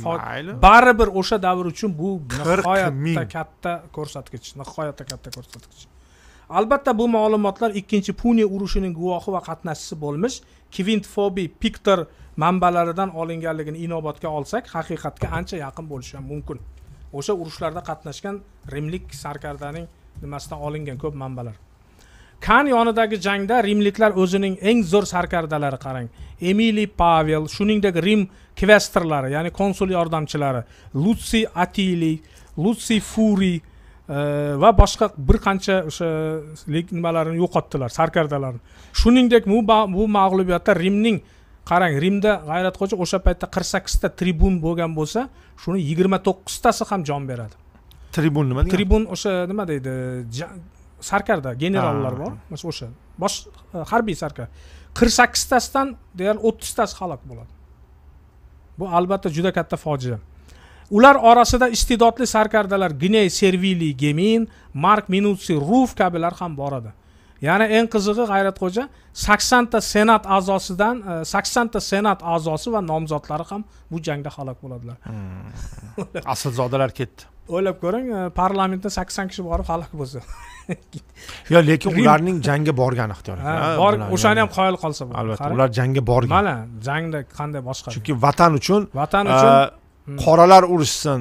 baribir o'sha davr uchun bu nihoyatda katta ko'rsatkich nihoyatda katta ko'rsatkich albatta bu ma'lumotlar ikkinchi puniya urushining guvohi va qatnashchisi bo'lmish kvint fobi piktor manbalaridan olinganligini inobatga olsak haqiqatga ancha yaqin bo'lishi ham mumkin o'sha urushlarda qatnashgan rimlik sarkardaning nimasidan olingan ko'p manbalar kan yonidagi jangda rimliklar o'zining eng zo'r sarkardalari qarang emili pavel shuningdek rim kvestorlari ya'ni konsul yordamchilari lutsi atili lutsi furi e, va boshqa bir qancha o'sha nimalarini yo'qotdilar sarkardalarni shuningdek bu mag'lubiyatda rimning qarang rimda g'ayratxo'ja o'sha paytda qirq sakkizta tribun bo'lgan bo'lsa shuni yigirma to'qqiztasi ham jon beradi tribun nima degan tribun o'sha nima deydi sarkarda generallar bor o'sha o'sha bosh e, harbiy sarkar qirq sakkiztasidan deyarli o'ttiztasi halok bo'ladi bu albatta juda katta fojia ular orasida iste'dodli sarkardalar gney servili gemin mark minutsi ruf kabilar ham bor edi yana eng qizig'i g'ayratxo'ja saksonta senat a'zosidan e, saksonta senat a'zosi va nomzodlari ham bu jangda halok bo'ladilar hmm. aslzodalar ketdi o'ylab ko'ring e, parlamentda sakson kishi borib halok bo'lsa [laughs] yo lekin ularning jangga borgani ixtiyor bor o'shani ham qoyil qolsa bo'ladi albatta ular jangga borgan mana jangda qanday boshqa chunki vatan uchun vatan e, uchun qoralar urushsin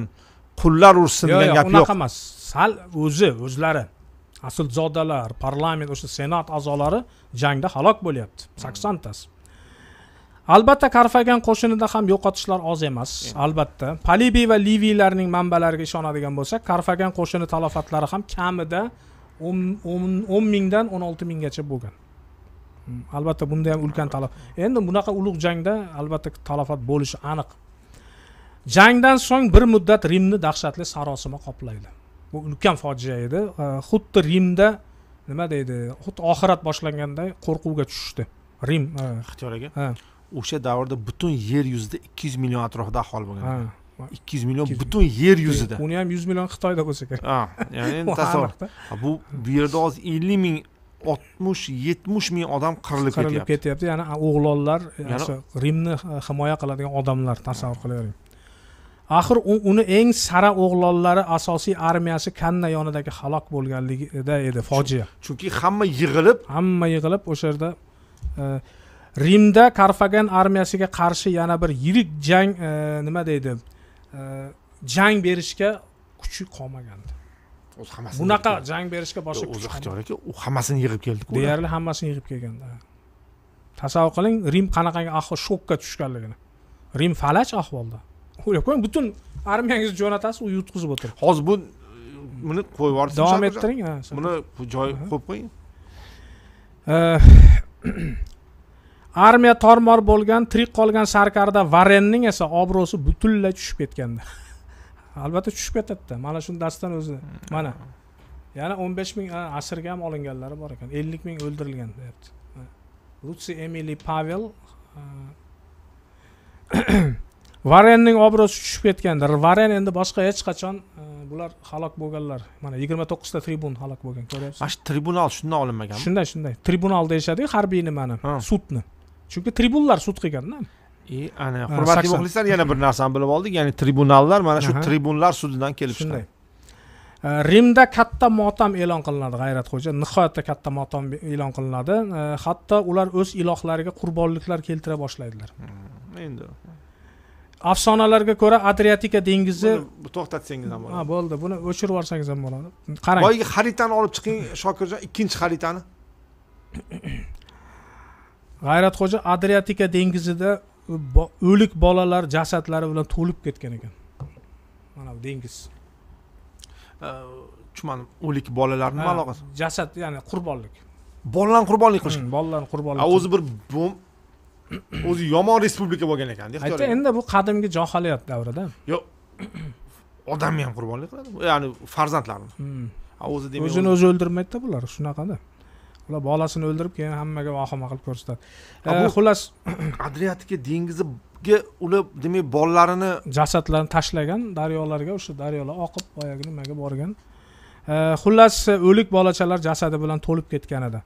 qullar urushsin degan gap yo'q unaqa emas sal o'zi o'zlari aslzodalar parlament o'sha senat a'zolari jangda halok bo'lyapti hmm. saksontasi albatta karfagan qo'shinida ham yo'qotishlar oz emas hmm. albatta palibiy va liviylarning manbalariga ishonadigan bo'lsak karfagan qo'shini talofatlari ham kamida o'n mingdan o'n olti minggacha bo'lgan hmm, albatta bunda ham ulkan talafot endi bunaqa ulug' jangda albatta talofat bo'lishi aniq jangdan so'ng bir muddat rimni dahshatli sarosima qoplaydi bu ulkan fojia edi xuddi rimda nima deydi xuddi oxirat boshlanganday qo'rquvga tushishdi rim ixtiyor aka o'sha davrda butun yer yuzida ikki yuz million atrofida aholi bo'lgan ikki yuz million butun yer yuzida uni ham yuz million xitoyda bo'lsa kerak ha ya'ni [laughs] tasavvur bu bu yerda hozir ellik ming oltmish yetmish ming odam qirilib ketyapti qirilib ketyapti ya'ni o'g'lonlar rimni himoya qiladigan odamlar tasavvur qilavering axir uni eng sara o'g'lonlari asosiy armiyasi kanna yonidagi halok bo'lganligida edi fojia chunki hamma yig'ilib hamma yig'ilib o'sha yerda e, rimda karfagan armiyasiga qarshi yana bir yirik jang e, nima deydi e, jang berishga kuchi qolmagandi o'zi hammasini bunaqa jang berishga boshqa o'zi ixtiyor aka u hammasini yig'ib keldi deyarli hammasini yig'ib kelgan tasavvur qiling rim qanaqangi shokka tushganligini rim falaj ahvolda o'ylab ko'ring butun armiyangizni jo'natasiz u yutqizib o'tiradi hozir bu buni qo'yib yuborsiz davom ettiring buni joy qo'yib qo'ying armiya tormor bo'lgan tirik qolgan sarkarda varenning esa obro'si butunlay tushib ketganda albatta tushib ketadida mana shu darsdan o'zi mana yana o'n besh ming asirga ham olinganlari bor ekan ellik ming o'ldirilgan deyapti lutsi emili pavel varenning obro'si tushib ketgandi varen endi boshqa hech qachon e, bular halok bo'lganlar mana yigirma to'qqizta tribun halok bo'lgan ko'ryapsiz mana shu tribunal shundan olinmagan shunday shunday tribunal deyishadiku harbiy nimani sudni chunki tribunlar sud qilganda и e, ana hurmatli muxlislar yana bir narsani bilib oldik ya'ni tribunallar mana shu tribunlar sudidan kelib chiqqan e, rimda katta motam e'lon qilinadi g'ayratxo'ja nihoyatda katta motam e'lon qilinadi hatto ular o'z ilohlariga qurbonliklar keltira boshlaydilar hmm, endi afsonalarga ko'ra adriatika dengizi to'xtatsangiz ham bo'ladi ha bo'ldi buni o'chirib yuborsangiz ham bo'ladi qarang boyagi xaritani olib chiqing shokirjon ikkinchi xaritani [coughs] g'ayratxo'ja adriatika dengizida o'lik bolalar jasadlari bilan to'lib ketgan ekan mana bu dengiz tushunmadim э, o'lik bolalar nima aloqasi jasad ya'ni qurbonlik bolalarni qurbonlik qilish hmm, bolalarni qurbonlik o'zi bir o'zi yomon respublika bo'lgan ekanda ayta endi bu qadimgi johiliyat davrida yo'q [clears throat] odamni ham qurbonlik qiladi ya'ni farzandlarini hmm. o'zi demak o'zini o'zi o'ldirmaydida bular shunaqada ular bolasini o'ldirib keyin hammaga vahima qilib ko'rsatadi xullas [clears throat] adriatika dengiziga ular demak bolalarini jasadlarini tashlagan daryolarga o'sha daryolar oqib boyagi nimaga borgan xullas o'lik bolachalar jasadi bilan to'lib ketgan edi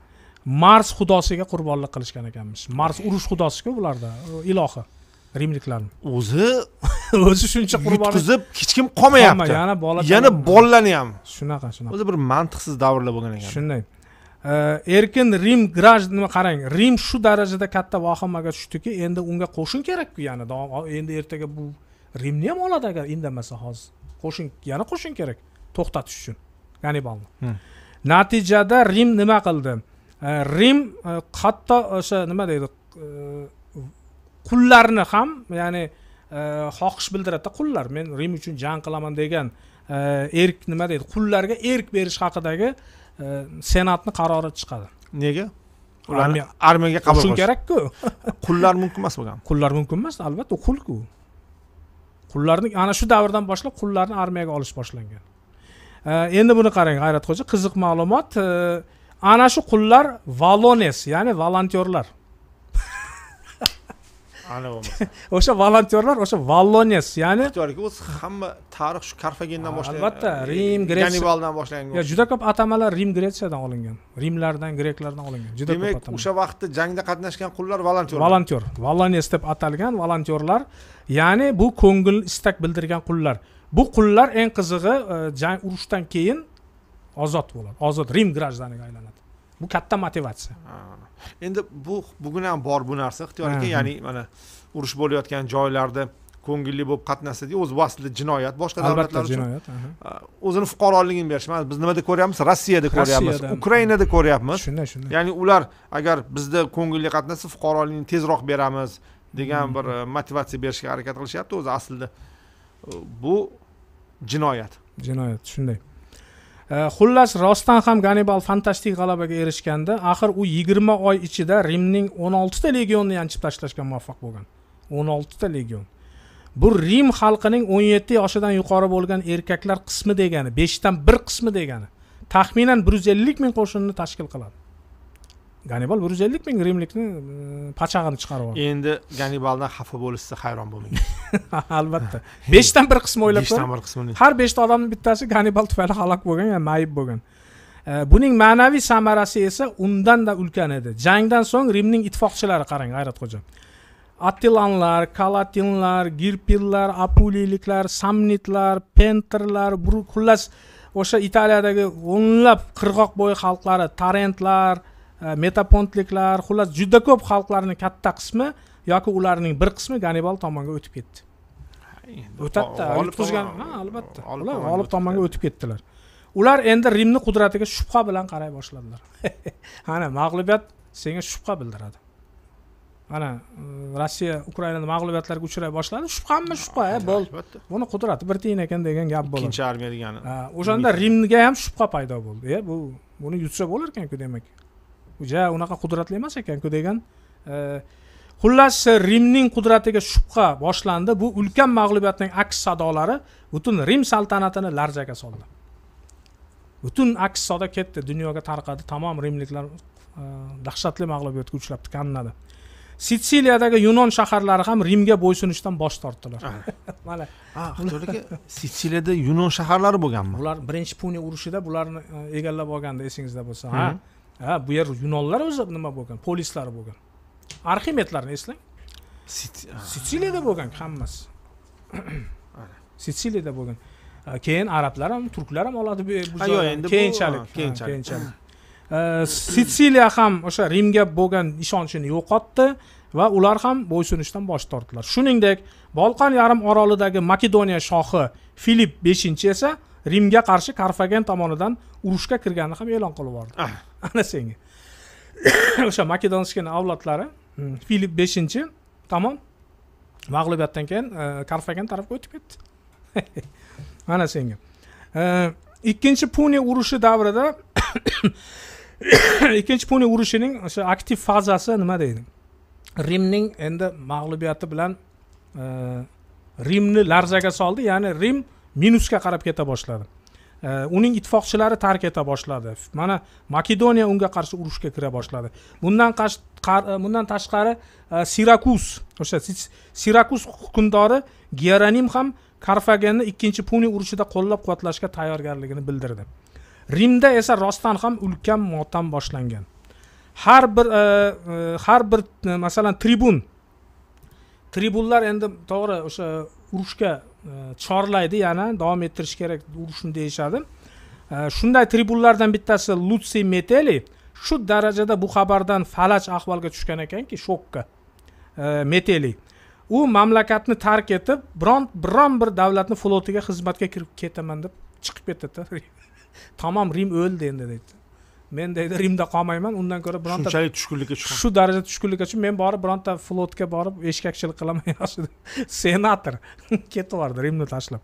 mars xudosiga qurbonlik qilishgan ekanmish mars urush xudosiku bularda ilohi rimliklarni o'zi [laughs] o'zi shuncha qurbon yutqizib hech kim qolmayapti yana bola yana bolalarni ham shunaqa shunaqa o'zi bir mantiqsiz davrlar bo'lgan ekan shunday erkin rim grajdanini qarang rim shu darajada katta vahimaga tushdiki endi unga qo'shin kerakku yana endi ertaga bu rimni ham oladi agar indamasa hozir qo'shin yana qo'shin kerak to'xtatish uchun gannibalni hmm. natijada rim nima qildi rim hatto o'sha nima deydi qullarni ham ya'ni xohish bildiradida qullar men rim uchun jang qilaman degan erk nima deydi qullarga erk berish haqidagi senatni qarori chiqadi nega ularni armiyaga qabul qilish kerakku qullar mumkin emas bo'lgan qullar mumkin emas albatta qulku qullarni ana shu davrdan boshlab qullarni armiyaga olish boshlangan endi buni qarang g'ayratxo'ja qiziq ma'lumot ana shu qullar valones ya'ni volontyorlar [laughs] o'sha volontyorlar o'sha vallones ya'ni o'zi hamma tarix shu karfagendan boshlangan albatta rim e, gretsiya ganibaldan boshlangan juda ko'p atamalar rim gretsiyadan olingan rimlardan greklardan olingan juda ko'p demak o'sha vaqtda jangda qatnashgan qullar volontyor volontyor vallones deb atalgan volontyorlar ya'ni bu ko'ngil istak bildirgan qullar bu qullar eng qizig'i e, jang urushdan keyin ozod bo'ladi ozod rim grajdaniga aylanadi bu katta motivatsiya endi bu bugun ham bor bu narsa ixtiyor aka ya'ni mana urush bo'layotgan joylarda ko'ngilli bo'lib qatnashsa o'zi bu aslida jinoyat boshqa davlatlar uchun jinoyat o'zini fuqaroligini berish mana biz nimada ko'ryapmiz rossiyada ko'ryapmiz ukrainada ko'ryapmiz shunday shunday ya'ni ular agar bizda ko'ngilli qatnashsa fuqaroligini tezroq beramiz degan hmm. bir e, motivatsiya berishga harakat qilishyapti o'zi aslida bu jinoyat jinoyat shunday Э, xullas rostdan ham gannibal fantastik g'alabaga erishganda axir u yigirma oy ichida rimning o'n oltita legionini yanchib tashlashga muvaffaq bo'lgan o'n oltita legion bu rim xalqining o'n yetti yoshidan yuqori bo'lgan erkaklar qismi degani beshdan bir qismi degani taxminan bir yuz ellik ming qo'shinni tashkil qiladi ganibal bir yuz ellik ming rimlikni e, pachag'ini chiqarib oldi endi ganibaldan xafa bo'lishsa hayron bo'lmang [laughs] albatta [laughs] beshdan bir qismi o'ylab beshdan bir qismini har beshta odamni bittasi ganibal tufayli halok bo'lgan ya'ni mayib bo'lgan e, buning ma'naviy samarasi esa undanda ulkan edi jangdan so'ng rimning ittifoqchilari qarang g'ayratxo'ja attilanlar kalatinlar girpillar apuliyliklar samnitlar pentrlar xullas o'sha italiyadagi o'nlab qirg'oq bo'yi xalqlari tarentlar metapontliklar э, xullas juda ko'p xalqlarni katta qismi yoki ularning bir qismi ganibal tomonga o'tib ketdi o'tadida yutqizgan ha albatta ular g'olib tomonga o'tib ketdilar ular endi rimni qudratiga shubha bilan qaray boshladilar [laughs] ana mag'lubiyat senga shubha bildiradi mana e, rossiya ukrainani mag'lubiyatlarga uchray boshladi shubhami shubha bo'ldi buni qudrati bir tiyin ekan degan gap bo'ldi ikkinchi armiya degani o'shanda rimga ham shubha paydo bo'ldi e bu buni yutsa bo'larkanku demak ja unaqa qudratli emas ekanku degan e, xullas rimning qudratiga shubha boshlandi bu ulkan mag'lubiyatning aks sadolari butun rim saltanatini larzaga soldi butun aks sado ketdi dunyoga tarqadi tamom rimliklar e, dahshatli mag'lubiyatga uchrab kannada sitsiliyadagi yunon shaharlari ham rimga bo'ysunishdan bosh tortdilar ah. [laughs] mana ah, sitsiliyada yunon shaharlari bo'lganmi bular birinchi puniya urushida bularni e, egallab olgandi esingizda bo'lsa ha ha bu yer yunonlar o'zi nima bo'lgan polislari bo'lgan arximetlarni eslang sitsiliyada bo'lgan hammasi sitsiliyada bo'lgan keyin arablar ham turklar ham oladi bu keyinchalik keyinchalik sitsiliya ham o'sha rimga bo'lgan ishonchini yo'qotdi va ular ham bo'ysunishdan bosh tortdilar shuningdek bolqon yarim orolidagi makedoniya shohi filip beshinchi esa rimga qarshi karfagen tomonidan urushga kirganini ham e'lon qilib yubordi ah. [laughs] ana senga [coughs] o'sha makedonskiyni avlodlari hmm, filip beshinchi tamom mag'lubiyatdan keyin e, karfagen tarafga o'tib ketdi mana [laughs] senga e, ikkinchi puni urushi davrida [coughs] ikkinchi puni urushining o'sha aktiv fazasi nima deydi rimning endi mag'lubiyati bilan e, rimni larzaga soldi ya'ni rim minusga qarab keta boshladi uning ittifoqchilari tark eta boshladi mana makedoniya unga qarshi urushga kira boshladi bundan e, bundan tashqari e, sirakus o'sha sirakus hukmdori geronim ham karfagenni ikkinchi puni urushida qo'llab quvvatlashga tayyorgarligini bildirdi rimda esa rostdan ham ulkan motam boshlangan har bir e, har bir masalan tribun tribunlar endi to'g'ri o'sha urushga Э, chorlaydi yana davom ettirish kerak urushni deyishadi э, shunday tribunlardan bittasi lutsi meteli shu darajada bu xabardan falaj ahvolga tushgan ekanki shokka э, meteli u mamlakatni tark etib biron biron bir davlatni flotiga xizmatga kirib ketaman deb chiqib ketadi [laughs] tamom rim o'ldi endi deydi men deydi rimda qolmayman undan ko'ra bironta shunchalik tushkunlikka tushgan shu darajada tushkunlikka tushib men borib bironta flotga borib eshkakchilik qilaman [laughs] yaxshi deb senator [laughs] ketib yubordi rimni tashlab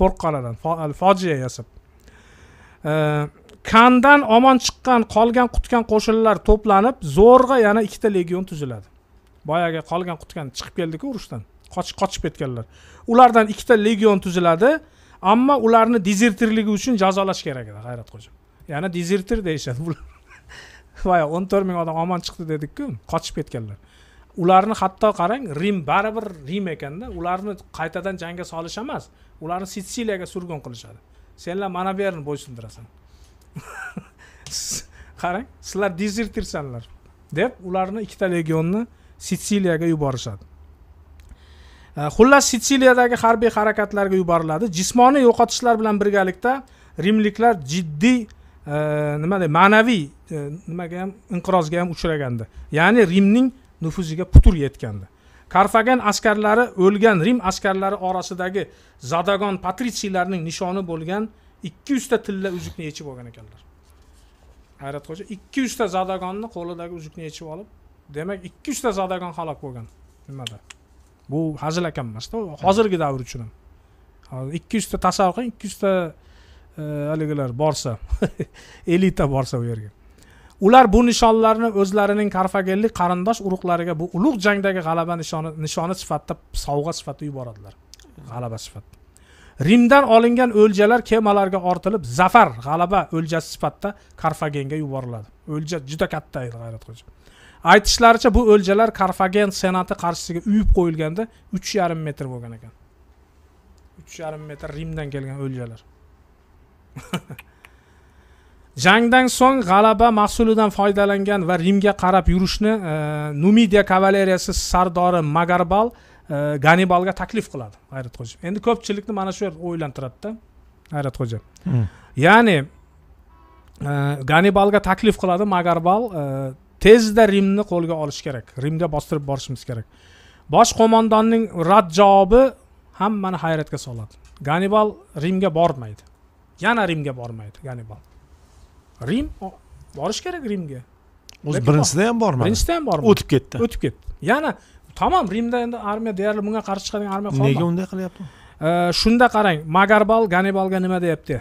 qo'rqqanidan fojia yasab kandan omon chiqqan qolgan qutgan qo'shinlar to'planib zo'rg'a yana ikkita legion tuziladi boyagi qolgan qutgan chiqib keldiku urushdan qochib qochib ketganlar ulardan ikkita legion tuziladi ammo ularni dezertirligi uchun jazolash kerak edi hayratxo'ja yana dezertir deyishadi bular boya [laughs] o'n to'rt ming odam omon chiqdi dedikku qochib ketganlar ularni hatto qarang rim baribir rim ekanda ularni qaytadan jangga solish emas ularni sitsiliyaga surgun qilishadi senlar mana bu yerni bo'ysundirasan [laughs] qarang sizlar dezertirsanlar deb ularni ikkita legionni sitsiliyaga yuborishadi xullas sitsiliyadagi harbiy harakatlarga yuboriladi jismoniy yo'qotishlar bilan birgalikda rimliklar jiddiy nima deydi ma'naviy e, nimaga ham inqirozga ham uchraganda ya'ni rimning nufuziga putur yetganda karfagan askarlari o'lgan rim askarlari orasidagi zadagon patritsiylarning nishoni bo'lgan ikki yuzta tilla uzukni yechib olgan ekanlar hayratxo'ja ikki yuzta zadagonni qo'lidagi uzukni yechib olib demak ikki yuzta zadagon halok bo'lgan nimada bu hazil ekan emasda hozirgi davr uchun ham ikki yuzta tasavvur qiling ikki yuzta haligilar borsa [laughs] elita borsa u yerga ular bu nishonlarni o'zlarining karfagenlik qarindosh urug'lariga bu ulug' jangdagi g'alaba nishoni nishoni sifatida sovg'a sifatida yuboradilar g'alaba sifatida rimdan olingan o'ljalar kemalarga ortilib zafar g'alaba o'ljasi sifatida karfagenga yuboriladi o'lja juda katta edi g'ayrat aytishlaricha bu o'ljalar karfagen senati qarshisiga uyib qo'yilganda uch yarim metr bo'lgan ekan uch yarim metr rimdan kelgan o'ljalar [laughs] jangdan so'ng g'alaba mahsulidan foydalangan va rimga qarab yurishni e, numidiya kavaleriyasi sardori magarbal e, ganibalga taklif qiladi hayratxo'ja endi ko'pchilikni mana shu o'ylantiradida hayratxo'ja hmm. ya'ni e, ganibalga taklif qiladi magarbal e, tezda rimni qo'lga olish kerak rimga bostirib borishimiz kerak bosh qo'mondonning rad javobi hammani hayratga soladi ganibal rimga bormaydi yana rimga bormaydi gannibal rim borish kerak rimga o'zi birinchisida ham bormadi birinchisida ham bormadi o'tib ketdi o'tib ketdi yana tamom rimda endi armiya deyarli bunga qarshi chiqadigan armiya qolmadi nega unday qilyapti shunda qarang magarbal gannibalga nima deyapti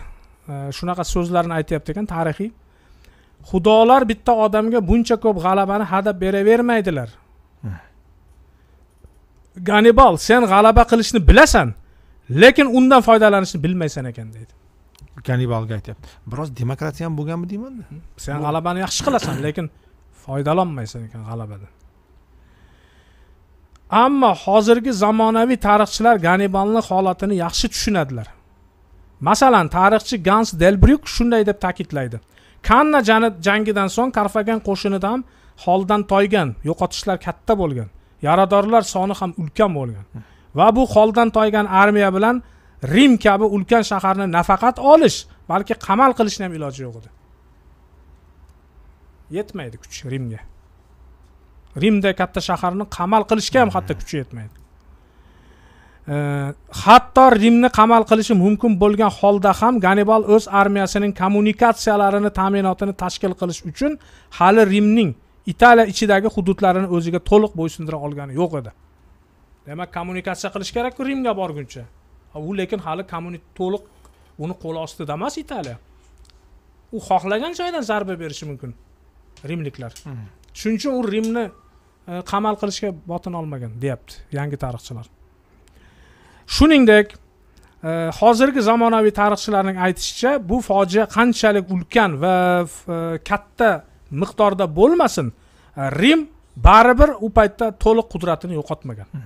shunaqa so'zlarni aytyapti ekan tarixiy xudolar bitta odamga buncha ko'p g'alabani hadab beravermaydilar gannibal sen g'alaba qilishni bilasan lekin undan foydalanishni bilmaysan ekan deydi gannibalga aytyapti biroz demokratiya ham bo'lganmi deymanda sen g'alabani yaxshi qilasan lekin foydalanmaysan ekan g'alabadan ammo hozirgi zamonaviy tarixchilar gannibalni holatini yaxshi tushunadilar masalan tarixchi gans delbryuk shunday deb ta'kidlaydi kanna jangidan so'ng karfagan qo'shinida ham holdan toygan yo'qotishlar katta bo'lgan yaradorlar soni ham ulkan bo'lgan va bu holdan toygan armiya bilan rim kabi ulkan shaharni nafaqat olish balki qamal qilishni ham iloji yo'q edi yetmaydi kuch rimga rimda katta shaharni qamal qilishga ham hatto kuchi yetmaydi e, hatto rimni qamal qilishi mumkin bo'lgan holda ham ganibal o'z armiyasining kommunikatsiyalarini ta'minotini tashkil qilish uchun hali rimning italiya ichidagi hududlarini o'ziga to'liq bo'ysundira olgani yo'q edi demak kommunikatsiya qilish kerakku rimga borguncha u lekin hali kommuni to'liq uni qo'li ostida emas italiya u xohlagan joydan zarba berishi mumkin rimliklar hmm. shuning uchun u rimni e, qamal qilishga botin olmagan deyapti yangi tarixchilar shuningdek e, hozirgi zamonaviy tarixchilarning aytishicha bu fojia qanchalik ulkan va e, katta miqdorda bo'lmasin rim baribir u paytda to'liq qudratini yo'qotmagan hmm.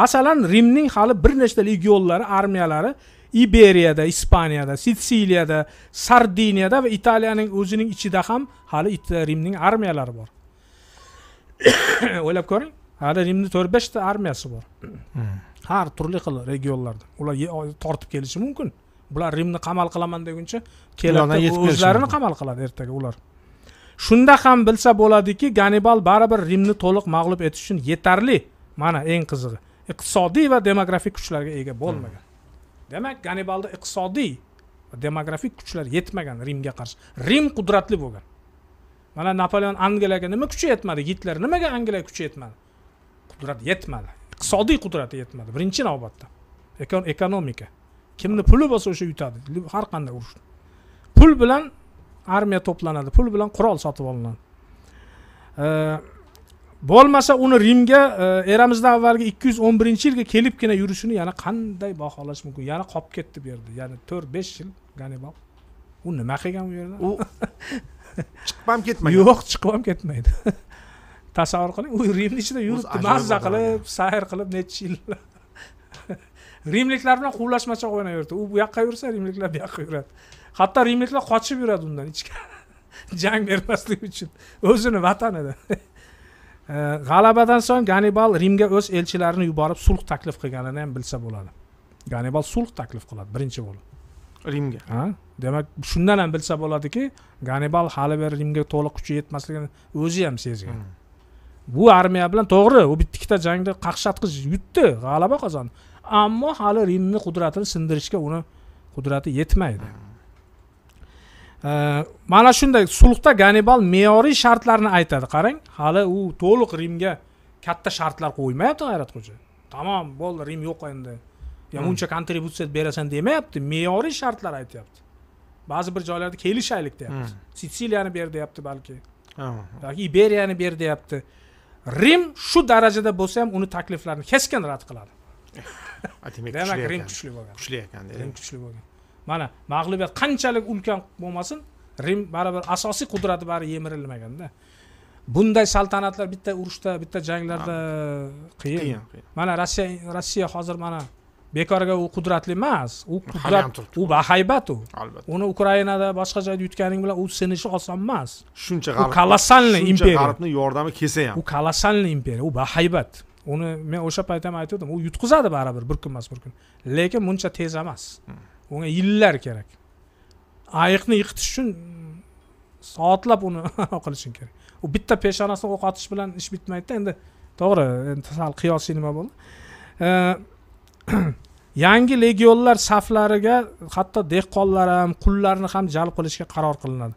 masalan rimning hali bir nechta legionlari armiyalari iberiyada ispaniyada sitsiliyada sardiniyada va italiyaning o'zining ichida ham hali e, rimning armiyalari bor [coughs] o'ylab ko'ring hali rimni to'rt beshta armiyasi bor hmm. har turli xil regionlarda ular tortib kelishi mumkin bular rimni qamal qilaman deguncha keladi o'zlarini qamal qiladi ertaga ular shunda ham bilsa bo'ladiki gannibal baribir rimni to'liq mag'lub etish uchun yetarli mana eng qizig'i iqtisodiy va demografik kuchlarga ega bo'lmagan demak gannibalda iqtisodiy va demografik kuchlar yetmagan rimga qarshi rim qudratli bo'lgan mana napoleon angliyaga nima kuchi yetmadi gitler nimaga angliyaga kuchi yetmadi qudrat yetmadi iqtisodiy qudrati yetmadi birinchi navbatda ekonomika kimni puli bo'lsa o'sha yutadi har qanday urushni pul bilan armiya to'planadi pul bilan qurol sotib olinadi bo'lmasa uni rimga e, eramizdan avvalgi ikki yuz o'n birinchi yilga kelibgina yurishini yana qanday baholash mumkin yana qolib ketdi bu yerda ya'ni to'rt besh yil ganibal u nima qilgan u yerda u [laughs] chiqib ham ketmagan yo'q chiqib ham ketmaydi [laughs] tasavvur qiling u rimni ichida yuribdi mazza qilib sayr qilib necha yillar [laughs] rimliklar bilan quvlashmachoq o'ynaverdi u bu yoqqa yursa rimliklar bu yoqqa yuradi hatto rimliklar qochib yuradi undan ichkari jang bermaslik uchun o'zini vatanida g'alabadan so'ng ganibal rimga o'z elchilarini yuborib sulh taklif qilganini ham bilsa bo'ladi ganibal sulh taklif qiladi birinchi bo'lib rimga ha demak shundan ham bilsa bo'ladiki ganibal hali beri rimga to'liq kuchi yetmasligini o'zi ham sezgan hmm. bu armiya bilan to'g'ri u bitta ikkita jangda qaqshatqich yutdi g'alaba qozondi ammo hali rimni qudratini sindirishga uni qudrati yetmaydi hmm. mana shunday sulhda gannibal me'yoriy shartlarni aytadi qarang hali u to'liq rimga katta shartlar qo'ymayapti g'ayratxo'ja tamom bo'ldi rim yo'q endi hmm. uncha kontributsiya berasan demayapti me'yoriy shartlar aytyapti ba'zi bir joylarda kelishaylik deyapti hmm. sitsiliyani ber deyapti balki yoki iberiyani ber deyapti rim shu darajada bo'lsa ham uni takliflarni keskin rad qiladi [laughs] demak rim kuchli bo'lgan kuchli ekan rim kuchli bo'lgan mana mag'lubiyat qanchalik ulkan bo'lmasin rim baribir asosiy qudrati bari yemirilmaganda bunday saltanatlar bitta urushda bitta janglarda qiyin mana rossiya rossiya hozir mana bekorga u qudratli emas u qudrat u bahaybat u albatta uni ukrainada boshqa joyda yutganing bilan u sinishi oson emas shuncha g'arb kolossalniy imperiya g'arbni yordami kelsa ham u kolossalniy imperiya u bahaybat uni men o'sha paytda ham aytgandim u yutqizadi baribir bir kun emas bir kun lekin buncha tez emas hmm. unga yillar kerak ayiqni yiqitish uchun soatlab uni [laughs] qilishing kerak u bitta peshonasini o'q otish bilan ish bitmaydida endi to'g'ri endi sal qiyosiy nima bo'ldi [clears throat] yangi legionlar saflariga hatto dehqonlar ham qullarni ham jalb qilishga qaror qilinadi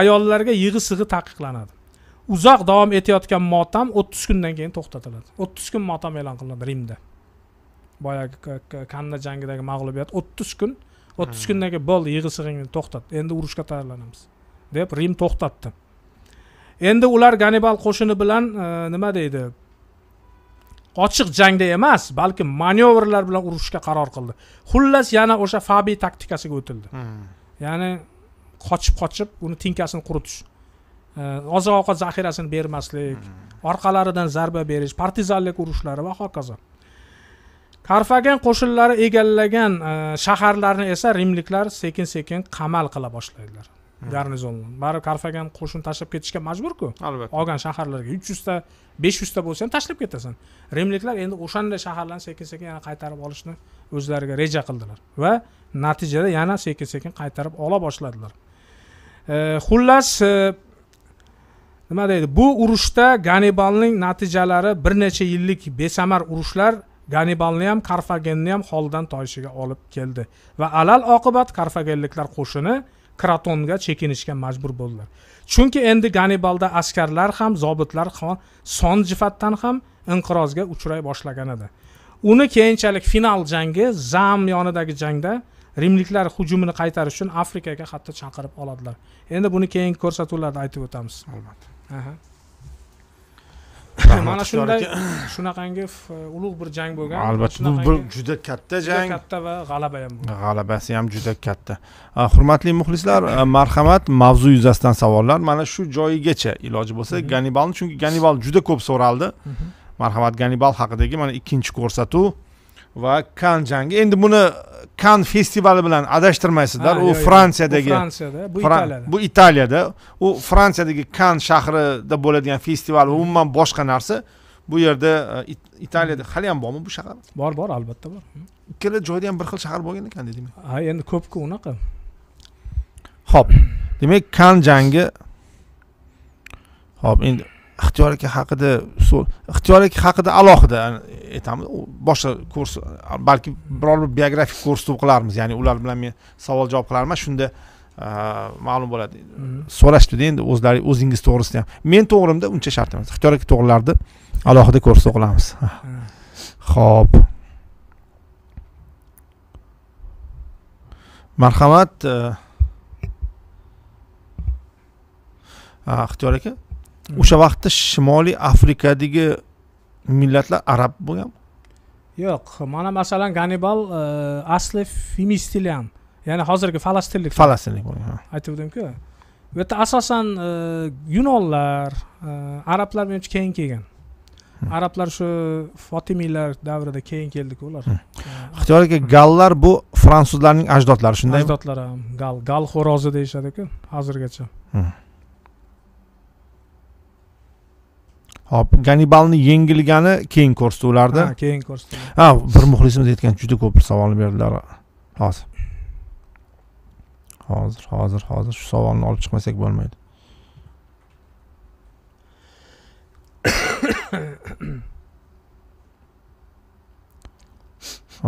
ayollarga yig'i sig'i taqiqlanadi uzoq davom etayotgan motam o'ttiz kundan keyin to'xtatiladi o'ttiz kun motam e'lon qilinadi rimda boyagi kanna jangidagi mag'lubiyat o'ttiz kun o'ttiz hmm. kundan keyin bo'ldi yig'ishig'ingni to'xtat endi urushga tayyorlanamiz deb rim to'xtatdi endi ular ganibal qo'shini bilan e, nima deydi ochiq jangda emas balki manevrlar bilan urushishga qaror qildi xullas yana o'sha fabiy taktikasiga o'tildi hmm. ya'ni qochib qochib uni tinkasini quritish e, oziq ovqat zaxirasini bermaslik hmm. orqalaridan zarba berish partizanlik urushlari va hokazo karfagen qo'shinlari egallagan e, shaharlarni esa rimliklar sekin sekin qamal qila boshladilar hmm. garnizon baribir karfagan qo'shin tashlab ketishga majburku albatta olgan shaharlarga uch yuzta besh yuzta bo'lsa ham tashlab ketasan rimliklar endi o'shanday shaharlarni sekin sekin yana qaytarib olishni o'zlariga reja qildilar va natijada yana sekin sekin qaytarib ola boshladilar e, xullas e, nima deydi bu urushda ganibalning natijalari bir necha yillik besamar urushlar ganibalni ham karfagenni ham holdan toyishiga olib keldi va alal oqibat karfagenliklar qo'shini kratonga chekinishga majbur bo'ldilar chunki endi ganibalda askarlar ham zobitlar ham son jihatdan ham inqirozga uchray boshlagan edi uni keyinchalik final jangi zam yonidagi jangda rimliklar hujumini qaytarish uchun afrikaga hatto chaqirib oladilar endi buni keyingi ko'rsatuvlarda aytib o'tamiz albatta mana shunday shunaqangi ulug' bir jang bo'lgan albatta bu bir juda katta jang juda katta va g'alaba ham g'alabasi ham juda katta hurmatli muxlislar marhamat mavzu yuzasidan savollar mana shu joyigacha iloji bo'lsa mhm. gannibalni chunki gannibal juda ko'p so'raldi mhm. marhamat gannibal haqidagi mana ikkinchi ko'rsatuv va kan jangi endi buni kan festivali bilan adashtirmaysizlar u fransiyadagi bu italiyada bu italiyada u fransiyadagi kan shahrida bo'ladigan festival hmm. umuman boshqa narsa bu yerda e, italiyada hmm. hali ham bormi bu shahar bor bor albatta bor hmm. ikkala joyda ham bir xil shahar bo'lgan ekan dedingmi ha endi ko'pku unaqa ho'p demak kan jangi ho'p endi ixtiyor aka haqida ixtiyor aka haqida alohida aytamiz boshqa kurs balki biror bir biografik ko'rsatuv qilarmiz ya'ni ular bilan men savol javob qilarman shunda ma'lum bo'ladi mm-hmm. so'rashdida endi o'zlari o'zingiz to'g'risida ham men to'g'rimda uncha shart emas ixtiyor aka to'g'rilarni alohida kursda qilamiz ho'p mm-hmm. marhamat e, ixtiyor aka o'sha vaqtda shimoliy afrikadagi millatlar arab bo'lganmi yo'q mana masalan gannibal e, asli fimistilian ya'ni hozirgi falastinlik falastinlik bo'lgan aytib o'tdimku bu yerda asosan e, yunonlar e, arablar menimcha keyin kelgan hmm. arablar shu fotimiylar davrida keyin keldiku ular hmm. ixtiyor aka hmm. gallar bu fransuzlarning ajdodlari shundaymi ajdodlari ham gal gal xo'rozi deyishadiku hozirgacha hop gannibalni yengilgani keyin ko'rsatuvlarda ha keyin ko'rsatuv ha bir muxlisimiz aytgan juda ko'p savol berdilar hozir hozir hozir hozir shu savolni olib chiqmasak bo'lmaydi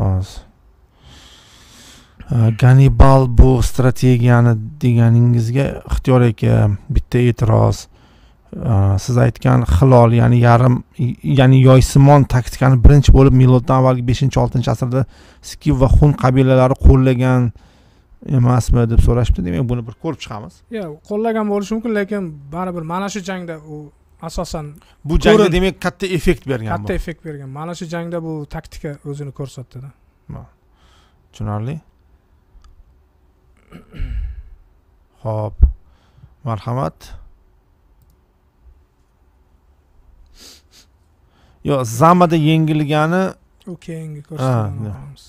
hozir ganibal bu strategiyani deganingizga ixtiyor aka bitta e'tiroz Э, siz aytgan hilol ya'ni yarim ya'ni yoysimon taktikani birinchi bo'lib miloddan avvalgi beshinchi oltinchi asrda skiv va xun qabilalari qo'llagan emasmi deb so'rashibdi demak buni bir ko'rib chiqamiz yo'q qo'llagan bo'lishi mumkin lekin baribir mana shu jangda u asosan bu jangda demak katta effekt bergan katta effekt bergan mana shu jangda bu taktika o'zini ko'rsatdida tushunarli ho'p marhamat yo zamada yengilgani u keyingi ko'rsatamiz